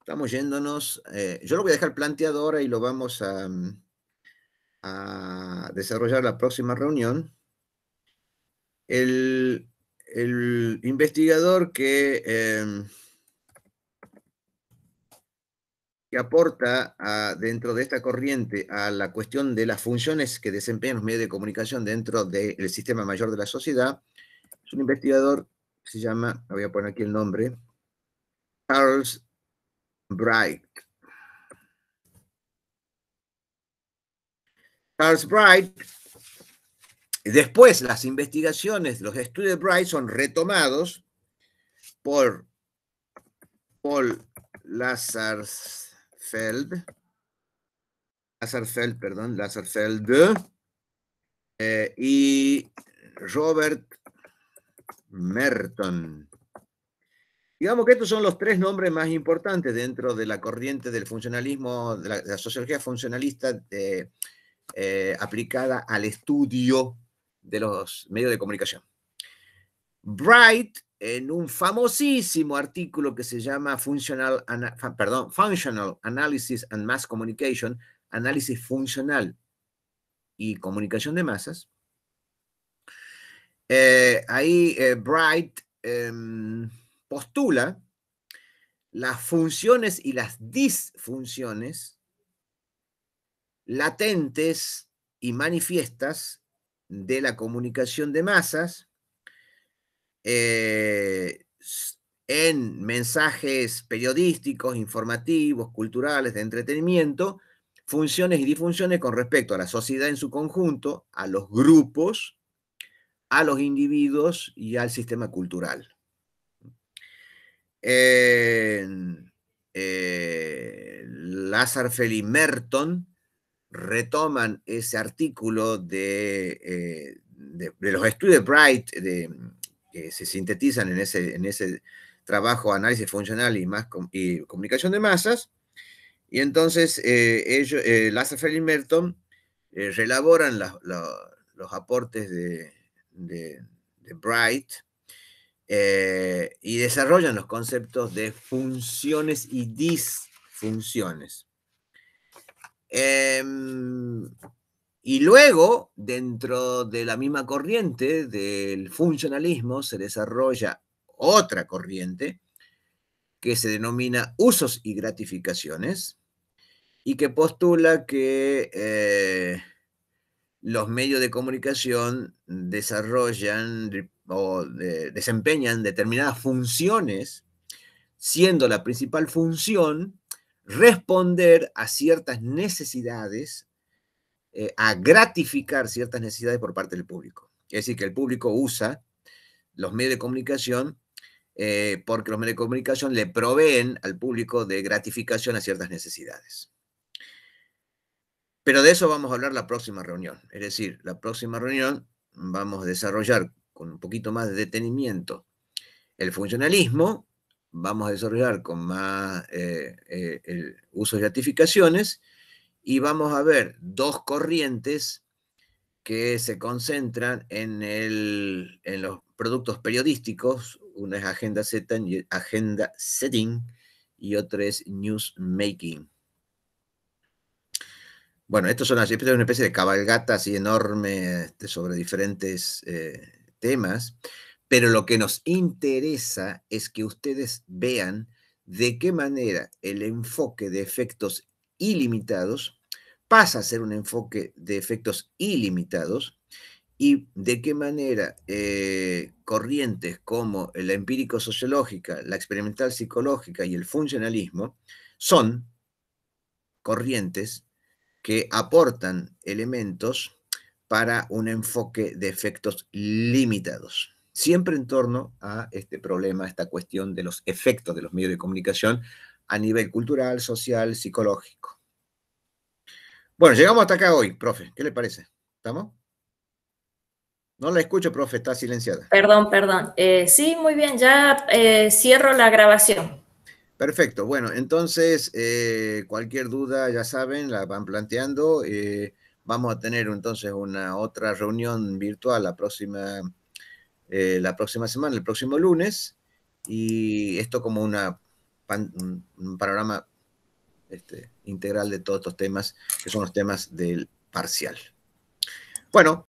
estamos yéndonos, eh, yo lo voy a dejar planteado ahora y lo vamos a, a desarrollar la próxima reunión. El, investigador que... Em, aporta dentro de esta corriente a la cuestión de las funciones que desempeñan los medios de comunicación dentro del sistema mayor de la sociedad, es un investigador que se llama, voy a poner aquí el nombre, Charles Bright. Charles Bright, después las investigaciones, los estudios de Bright son retomados por Paul Lazars Feld, Lazarfeld, perdón, Lazarfeld, eh, y Robert Merton. Digamos que estos son los tres nombres más importantes dentro de la corriente del funcionalismo, de la, sociología funcionalista eh, aplicada al estudio de los medios de comunicación. Bright en un famosísimo artículo que se llama Functional, Analysis and Mass Communication, análisis funcional y comunicación de masas. Eh, ahí eh, Bright em, postula las funciones y las disfunciones latentes y manifiestas de la comunicación de masas eh, en mensajes periodísticos, informativos, culturales, de entretenimiento, funciones y disfunciones con respecto a la sociedad en su conjunto, a los grupos, a los individuos y al sistema cultural. Eh, Lázaro Feli Merton retoman ese artículo de, eh, de, los estudios de Bright, de se sintetizan en ese, en ese trabajo análisis funcional y, más comunicación de masas. Y entonces eh, ellos, eh, y Merton eh, relaboran los aportes de, Bright eh, y desarrollan los conceptos de funciones y disfunciones. Em, y luego, dentro de la misma corriente del funcionalismo, se desarrolla otra corriente que se denomina usos y gratificaciones y que postula que eh, los medios de comunicación desarrollan o desempeñan determinadas funciones, siendo la principal función responder a ciertas necesidades eh, a gratificar ciertas necesidades por parte del público. Es decir, que el público usa los medios de comunicación eh, porque los medios de comunicación le proveen al público de gratificación a ciertas necesidades. Pero de eso vamos a hablar la próxima reunión. Es decir, la próxima reunión vamos a desarrollar con un poquito más de detenimiento el funcionalismo, vamos a desarrollar con más eh, el uso de gratificaciones y vamos a ver dos corrientes que se concentran en, los productos periodísticos. Una es agenda, setting, agenda setting y otra es news making. Bueno, esto es una, una especie de cabalgata así enorme este, sobre diferentes eh, temas, pero lo que nos interesa es que ustedes vean de qué manera el enfoque de efectos ilimitados pasa a ser un enfoque de efectos ilimitados y de qué manera eh, corrientes como la empírico-sociológica, la experimental psicológica y el funcionalismo son corrientes que aportan elementos para un enfoque de efectos limitados, siempre en torno a este problema, a esta cuestión de los efectos de los medios de comunicación a nivel cultural, social, psicológico. Bueno, llegamos hasta acá hoy, profe. ¿Qué le parece? ¿Estamos? No la escucho, profe, está silenciada. Perdón, perdón. Eh, sí, muy bien, ya eh, cierro la grabación. Perfecto, bueno, entonces eh, cualquier duda, ya saben, la van planteando. vamos a tener entonces una otra reunión virtual la próxima, la próxima semana, el próximo lunes. Y esto como una un panorama este, integral de todos estos temas, que son los temas del parcial. Bueno,